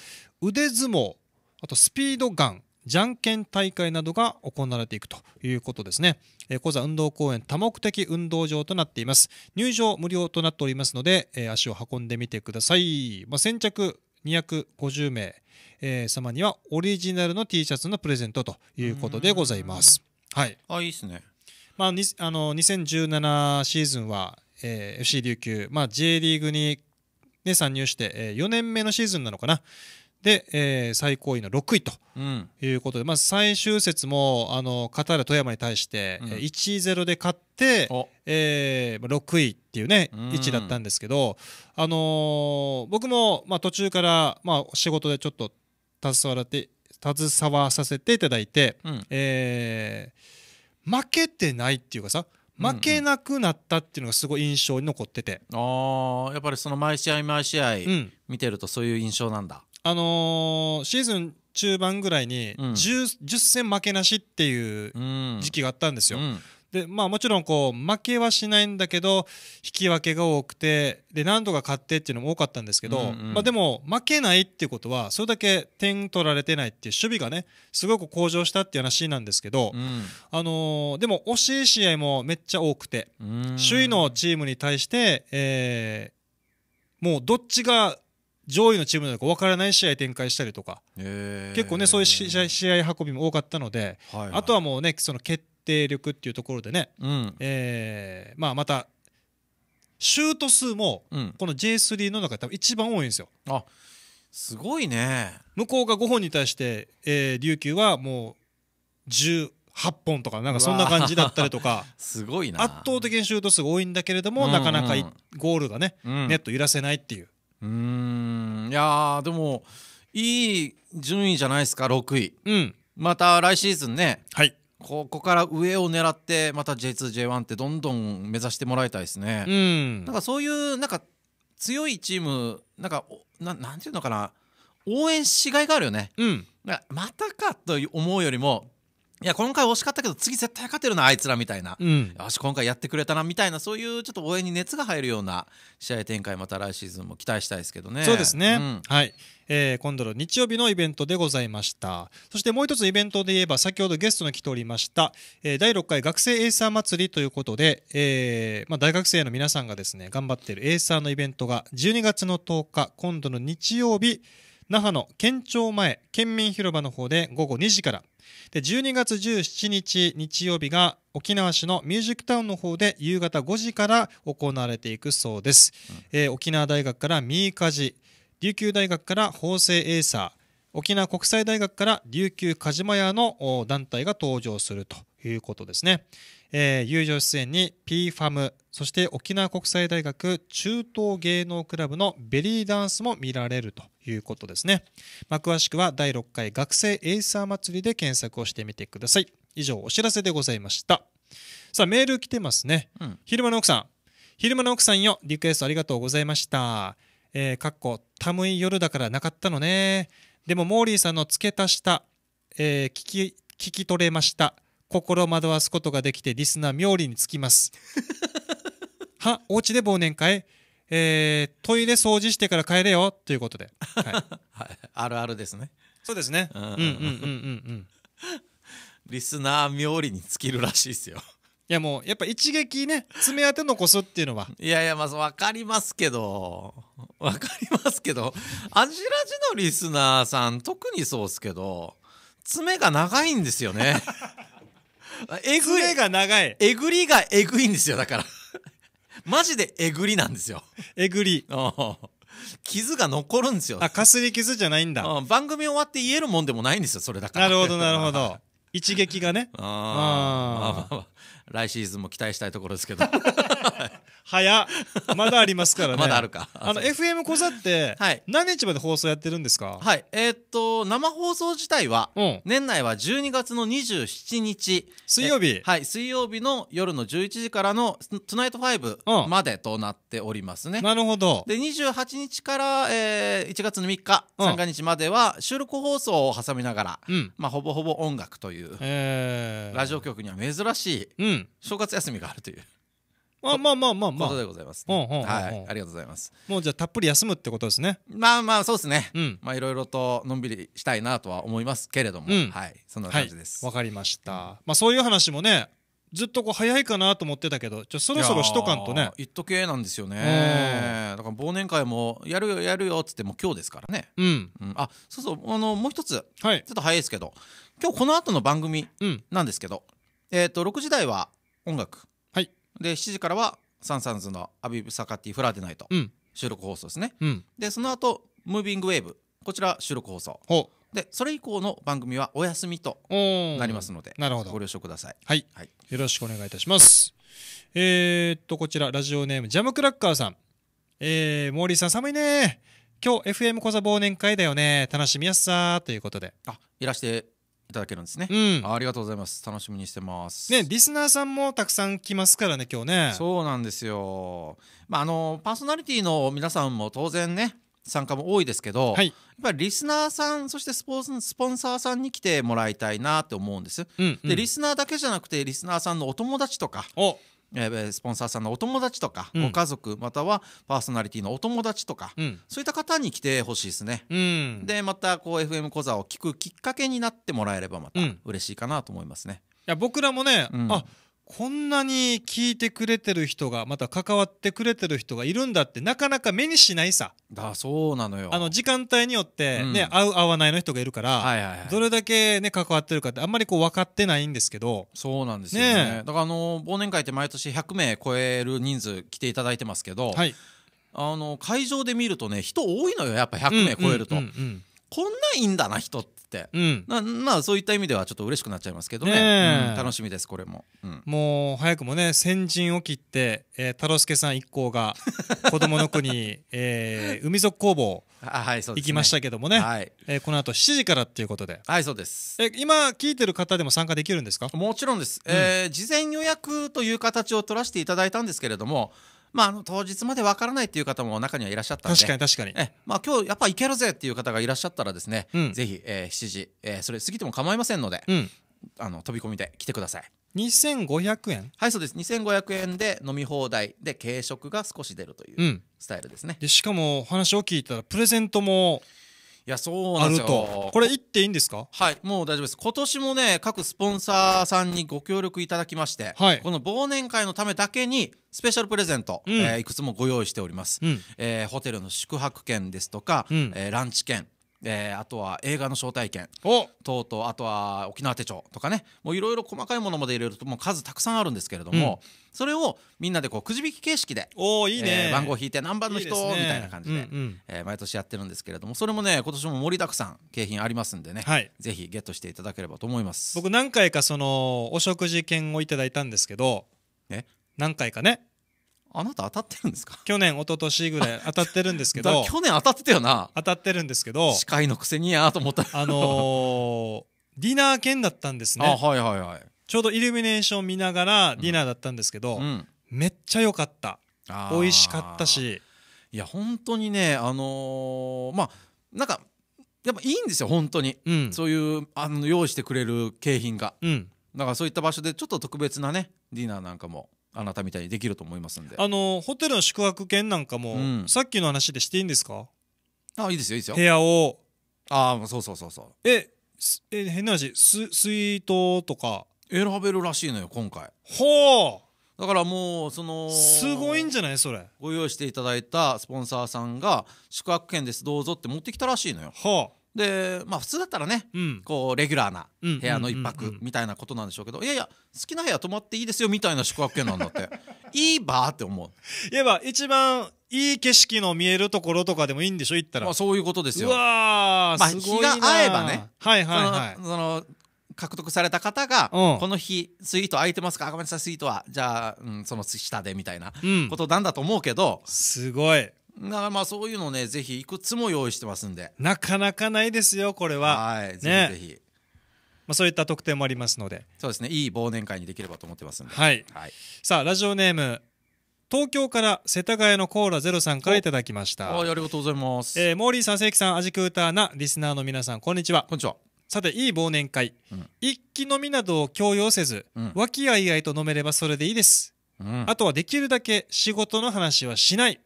ー、腕相撲、あとスピードガン、じゃんけん大会などが行われていくということですね。えー、小座運動公園多目的運動場となっています。入場無料となっておりますので、えー、足を運んでみてください。まあ、先着250名、えー、様にはオリジナルの T シャツのプレゼントということでございます。はい。あ、いいですね。まあ、あの2017シーズンは、えー、FC 琉球、まあ、J リーグに、ね、参入して、えー、4年目のシーズンなのかな。で、えー、最高位の6位ということで、うん、まあ、最終節もあのカタール富山に対して、1ん、0で勝って、えー、6位っていうね、位置だったんですけど、あのー、僕も、まあ、途中から、まあ、仕事でちょっと携わって携わさせていただいて、うん、えー、負けてないっていうかさ負けなくなったっていうのがすごい印象に残ってて、うんうん、ああやっぱりその毎試合毎試合見てるとそういう印象なんだ、あのー、シーズン中盤ぐらいに 10,、うん、10戦負けなしっていう時期があったんですよ。うん、でまあ、もちろんこう負けはしないんだけど引き分けが多くてで何度か勝ってっていうのも多かったんですけど、うんうん、まあ、でも負けないっていうことはそれだけ点取られてないっていう守備がねすごく向上したっていう話なんですけど、うん、あのー、でも惜しい試合もめっちゃ多くて、首位のチームに対して、えー、もうどっちが上位のチームなのか分からない試合展開したりとか、結構ねそういう試合試合運びも多かったので、はいはい、あとはもうねその決定力っていうところでね、うん、えー、まあ、またシュート数もこの J3 の中で多分一番多いんですよ。うん、すごいね向こうが5本に対して、えー、琉球はもう1 8本とかなんかそんな感じだったりとか すごいな圧倒的にシュート数が多いんだけれども、うんうん、なかなかゴールがね、うん、ネット揺らせないっていううんいやでもいい順位じゃないですか6位、うん、また来シーズンね、はい、ここから上を狙ってまた J2J1 ってどんどん目指してもらいたいですね。うん、なんかそういうなんか強いチームなんかななんていうのかな応援しがいがあるよね、うん、またかと思うよりもいや今回惜しかったけど次絶対勝てるなあいつらみたいな、うん、よし今回やってくれたなみたいなそういうちょっと応援に熱が入るような試合展開また来シーズンも期待したいですけどねそうですね、うん、はい、えー、今度の日曜日のイベントでございましたそしてもう一つイベントで言えば先ほどゲストに来ておりました、えー、第6回学生エイサー祭りということで、えーまあ、大学生の皆さんがですね頑張っているエイサーのイベントが12月の10日今度の日曜日那覇の県庁前県民広場の方で午後2時からで12月17日日曜日が沖縄市のミュージックタウンの方で夕方5時から行われていくそうです、うん、えー、沖縄大学からミーカジ琉球大学から法政エイサー沖縄国際大学から琉球鹿島屋の団体が登場するということですね、えー、友情出演に PFAM そして沖縄国際大学中東芸能クラブのベリーダンスも見られるということですね、まあ、詳しくは第6回学生エイサー祭りで検索をしてみてください以上お知らせでございましたさあメール来てますね、うん、昼間の奥さん昼間の奥さんよリクエストありがとうございましたえー、かっこ寒い夜だからなかったのねでもモーリーさんの付け足した、えー、聞き聞き取れました心惑わすことができてリスナー冥利につきます はお家で忘年会えー、トイレ掃除してから帰れよということで、はい、あるあるですねそうですねうんうんうんうんうんリスナー冥利に尽きるらしいですよいやもうやっぱ一撃ね爪当て残すっていうのはいやいやまあ分かりますけど分かりますけどアジラジのリスナーさん特にそうっすけど爪が長いんですよね えぐ爪が長いえぐりがえぐいんですよだからマジでえぐりなんですよ。えぐり。傷が残るんですよ。あ、かすり傷じゃないんだ。番組終わって言えるもんでもないんですよ、それだから。なるほど、なるほど。一撃がね。ああ。来シーズンも期待したいところですけど。早まだありますからねまだあるかあの FM 小座って何日まで放送やってるんですかはいえー、っと生放送自体は、うん、年内は12月の27日水曜日はい水曜日の夜の11時からの「トゥナイト5」までとなっておりますね、うん、なるほどで28日から、えー、1月の3日三が、日までは収録放送を挟みながら、まあ、ほぼほぼ音楽という、えー、ラジオ局には珍しい正月休みがあるというあまあまあまあまあことでございますうんうんはいありがとうございますもうじゃあたっぷり休むってことですねまあまあそうですね、うんまあいろいろとのんびりしたいなとは思いますけれども、うんはいそんな感じです、わかりましたまあそういう話もねずっとこう早いかなと思ってたけどちょそろそろしとかとねー一時計なんですよねだから忘年会もやるよやるよっつってもう今日ですからね、うんうん、あそうそうあのもう一つはいちょっと早いですけど今日この後の番組うんなんですけど、えっ、と6時台は音楽で7時からはサンサンズのアビブ・サカティ・フラーデナイト、収録放送ですね、うん、でその後ムービング・ウェーブこちら収録放送でそれ以降の番組はお休みとなりますのでなるほどご了承ください、はい、はい、よろしくお願いいたしますえー、っとこちらラジオネームジャムクラッカーさんえー、モーリーさん寒いね今日 FM 小座忘年会だよね楽しみやすさということであいらしていただけるんですね、うん、ありがとうございます楽しみにしてますねリスナーさんもたくさん来ますからね今日ねそうなんですよまああのパーソナリティの皆さんも当然ね参加も多いですけど、はい、やっぱりリスナーさんそしてスポーツスポンサーさんに来てもらいたいなって思うんです、うんうん、でリスナーだけじゃなくてリスナーさんのお友達とかえスポンサーさんのお友達とか、ご家族またはパーソナリティのお友達とか、そういった方に来てほしいですね、でまたこう FM 講座を聞くきっかけになってもらえればまた嬉しいかなと思いますね、いや僕らもね、あこんなに聞いてくれてる人がまた関わってくれてる人がいるんだってなかなか目にしないさだそうなのよあの時間帯によってね、うん、合う合わないの人がいるから、はいはいはい、どれだけね関わってるかってあんまりこう分かってないんですけどそうなんですよね、ね、だからあの忘年会って毎年100名超える人数来ていただいてますけど、はい、あの会場で見るとね人多いのよやっぱ100名超えると。うんうんうんうんこんないいんだな人っ、うん、まあそういった意味ではちょっと嬉しくなっちゃいますけどね、ねうん、楽しみですこれも、うん、もう早くもね先陣を切って、えー、太郎助さん一行が 子供の国、えー、海賊工房行きましたけどもね、はいえー、この後7時からっていうことではいそうですえ今聞いてる方でも参加できるんですかもちろんです、えー、事前予約という形を取らせていただいたんですけれどもまあ、あの当日までわからないっていう方も中にはいらっしゃったんで確かに確かにえ、まあ、今日やっぱいけるぜっていう方がいらっしゃったらですね、うん、ぜひ、えー、7時、えー、それ過ぎても構いませんので、うん、あの飛び込みで来てください。2500円はいそうです2500円で飲み放題で軽食が少し出るというスタイルですね、うん、でしかも話を聞いたらプレゼントもいやそうなんですよこれ言っていいんですかはいもう大丈夫です今年もね各スポンサーさんにご協力いただきまして、はい、この忘年会のためだけにスペシャルプレゼント、うん、えー、いくつもご用意しております、うん、えー、ホテルの宿泊券ですとか、うん、えー、ランチ券えー、あとは映画の招待券等々あとは沖縄手帳とかねもういろいろ細かいものまで入れるともう数たくさんあるんですけれども、うん、それをみんなでこうくじ引き形式でおいいね、えー、番号引いて何番の人みたいな感じで、うんうん、えー、毎年やってるんですけれどもそれもね今年も盛りだくさん景品ありますんでね、はい、ぜひゲットしていただければと思います僕何回かそのお食事券をいただいたんですけど何回かねあなた当たってるんですか去年一昨年ぐらい当たってるんですけど去年当たってたよな当たってるんですけど司会のくせにやと思ったあのー、ディナー券だったんですねあはいはいはいちょうどイルミネーション見ながらディナーだったんですけど、うんうん、めっちゃ良かった美味しかったしいや本当にねあのー、まあなんかやっぱいいんですよ本当に、うん、そういうあの用意してくれる景品が、だからそういった場所でちょっと特別なねディナーなんかもあなたみたいにできると思いますんであのホテルの宿泊券なんかも、うん、さっきの話でしていいんですかあいいですよいいですよ部屋をああそうそうそうそうええ変な話ススイートとか選べるらしいのよ今回ほうだからもうそのすごいんじゃないそれご用意していただいたスポンサーさんが「宿泊券ですどうぞ」って持ってきたらしいのよ。はあでまあ普通だったらね、うん、こうレギュラーな部屋の一泊みたいなことなんでしょうけど、いやいや好きな部屋泊まっていいですよみたいな宿泊券なんだって いいばーって思ういえば一番いい景色の見えるところとかでもいいんでしょ行ったら、まあ、そういうことですよまあ、日が合えばねはいはいはいその獲得された方が、この日スイート空いてますかごめんなさいスイートはじゃあ、うん、その下でみたいなことなんだと思うけど、すごいだからまあそういうのねぜひいくつも用意してますんでなかなかないですよこれははいぜひぜひまあ、そういった特典もありますのでそうですねいい忘年会にできればと思ってますんでははい、さあラジオネーム東京から世田谷のコーラゼロさんからいただきましたーありがとうございます、えーモーリーさん正規さん味クーターなリスナーの皆さんこんにちはこんにちはさていい忘年会、うん一気飲みなどを強要せず、うん和気あいあいと飲めればそれでいいです、うんあとはできるだけ仕事の話はしない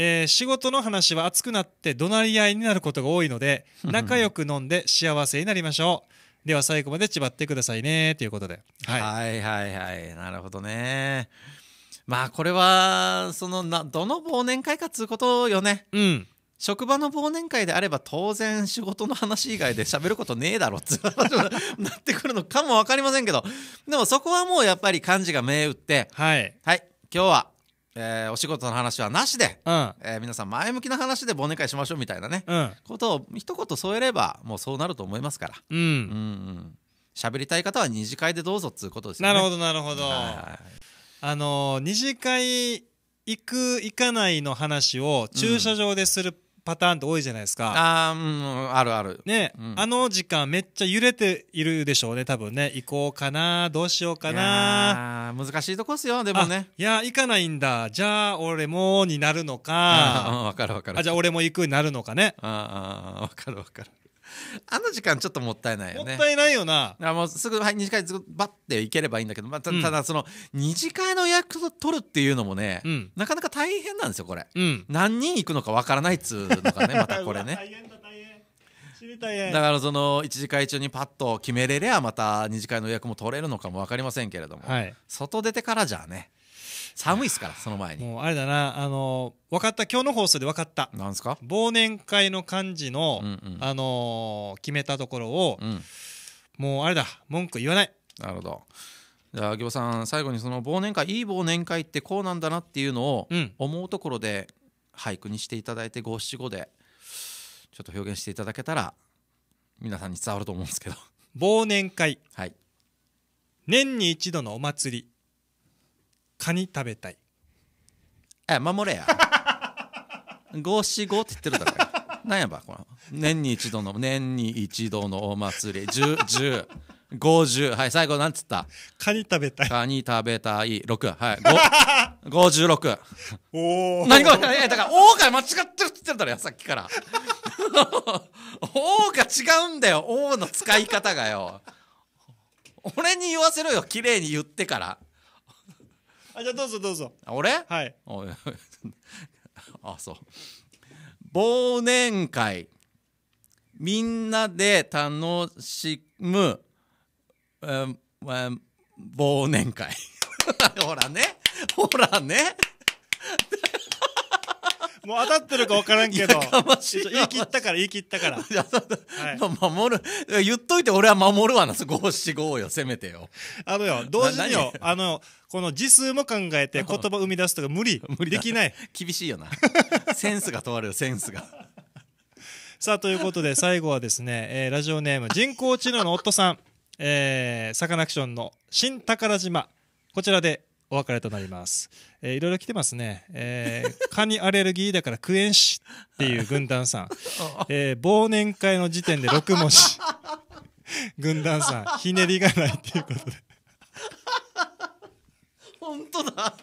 えー、仕事の話は熱くなって怒鳴り合いになることが多いので仲良く飲んで幸せになりましょうでは最後までちばってくださいねということで、はい、はいはいはいなるほどねまあこれはそのなどの忘年会かっつうことよねうん職場の忘年会であれば当然仕事の話以外で喋ることねえだろってってなってくるのかも分かりませんけどでもそこはもうやっぱり漢字が銘打ってはい、はい、今日はえー、お仕事の話はなしで、うん、えー、皆さん前向きな話で忘年会しましょうみたいなね、うん、ことを一言添えればもうそうなると思いますから、うん、うんうん喋りたい方は二次会でどうぞっつうことですねなるほどなるほど、はい、あのー、二次会行く行かないの話を駐車場でする、うんパターンって多いじゃないですかあうん、あるあるね、うん、あの時間めっちゃ揺れているでしょうね多分ね行こうかなどうしようかな難しいとこっすよでもねいや行かないんだじゃあ俺もになるのか分かる分かるあじゃあ俺も行くになるのかねああ分かる分かる あの時間ちょっともったいないよねもったいないよなもうすぐ、はい、二次会バッて行ければいいんだけど、まあ、た,、だその二次会の予約を取るっていうのもね、うん、なかなか大変なんですよこれ、うん、何人行くのかわからないっつうのがね またこれねだからその1次会中にパッと決めれりゃまた2次会の予約も取れるのかも分かりませんけれども、はい、外出てからじゃあね寒いっすからその前にもうあれだなあの分かった今日の放送で分かったなんすか忘年会の感じの、うんうんあのー決めたところを、うんもうあれだ文句言わないなるほどじゃあ秋さん最後にその忘年会いい忘年会ってこうなんだなっていうのを思うところで俳句にしていただいて五七五でちょっと表現していただけたら皆さんに伝わると思うんですけど忘年会はい年に一度のお祭りカニ食べたいえ守れや 五四五って言ってるだろ。らなんやばこの年に一度の年に一度のお祭り十十五十はい最後なんつったカニ食べたいカニ食べたい六はい五 五十六おお何が、れえだから「お」が間違ってるって言ってるだろさっきからお」が違うんだよ「お」の使い方がよ俺に言わせろよ綺麗に言ってからあじゃあどうぞどうぞあ俺はい あそう忘年会みんなで楽しむ、えーえー、忘年会 ほらねほらねもう当たってるか分からんけど。言い切ったから、言い切ったから。守る。言っといて俺は守るわな、五七五よ、せめてよ。あのよ、同時によ、あの、この字数も考えて言葉生み出すとか無理。無理できない。厳しいよな。センスが問われる、センスが。さあ、ということで、最後はですね、えー、ラジオネーム、人工知能の夫さん、えー、サカナクションの新宝島。こちらでお別れとなります。えー、いろいろ来てますね。えー、カニアレルギーだからクエンシっていう軍団さん。えー、忘年会の時点で6文字。軍団さん、ひねりがないっていうことで。本当だ。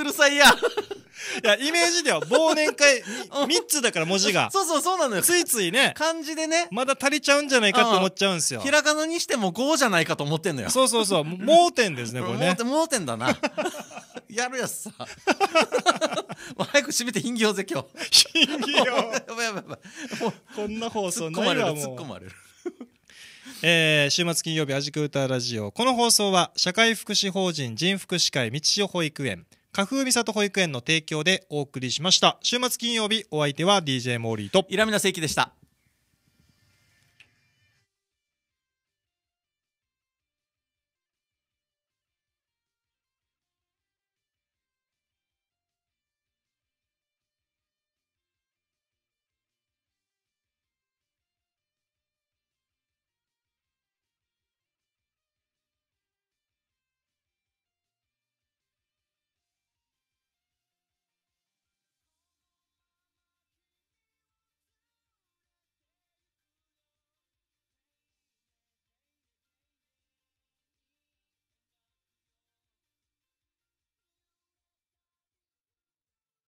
う るさいや。いや、イメージでは忘年会3つだから文字が。そうそうそうなのよ。ついついね。漢字でね。まだ足りちゃうんじゃないかって思っちゃうんですよ。ひらがなにしても5じゃないかと思ってんのよ。そうそうそう。盲点ですね、これね。盲点だな。やるやつさ。早く閉めて品行ぜ、今日。品行やばいやばいやばい。こんな放送ないわ、もう。突っ込まれる。えー、週末金曜日、アジクーラジオ。この放送は、社会福祉法人人福祉会道代保育園、花風美里保育園の提供でお送りしました。週末金曜日、お相手は DJ モーリーと、イラミナセイキでした。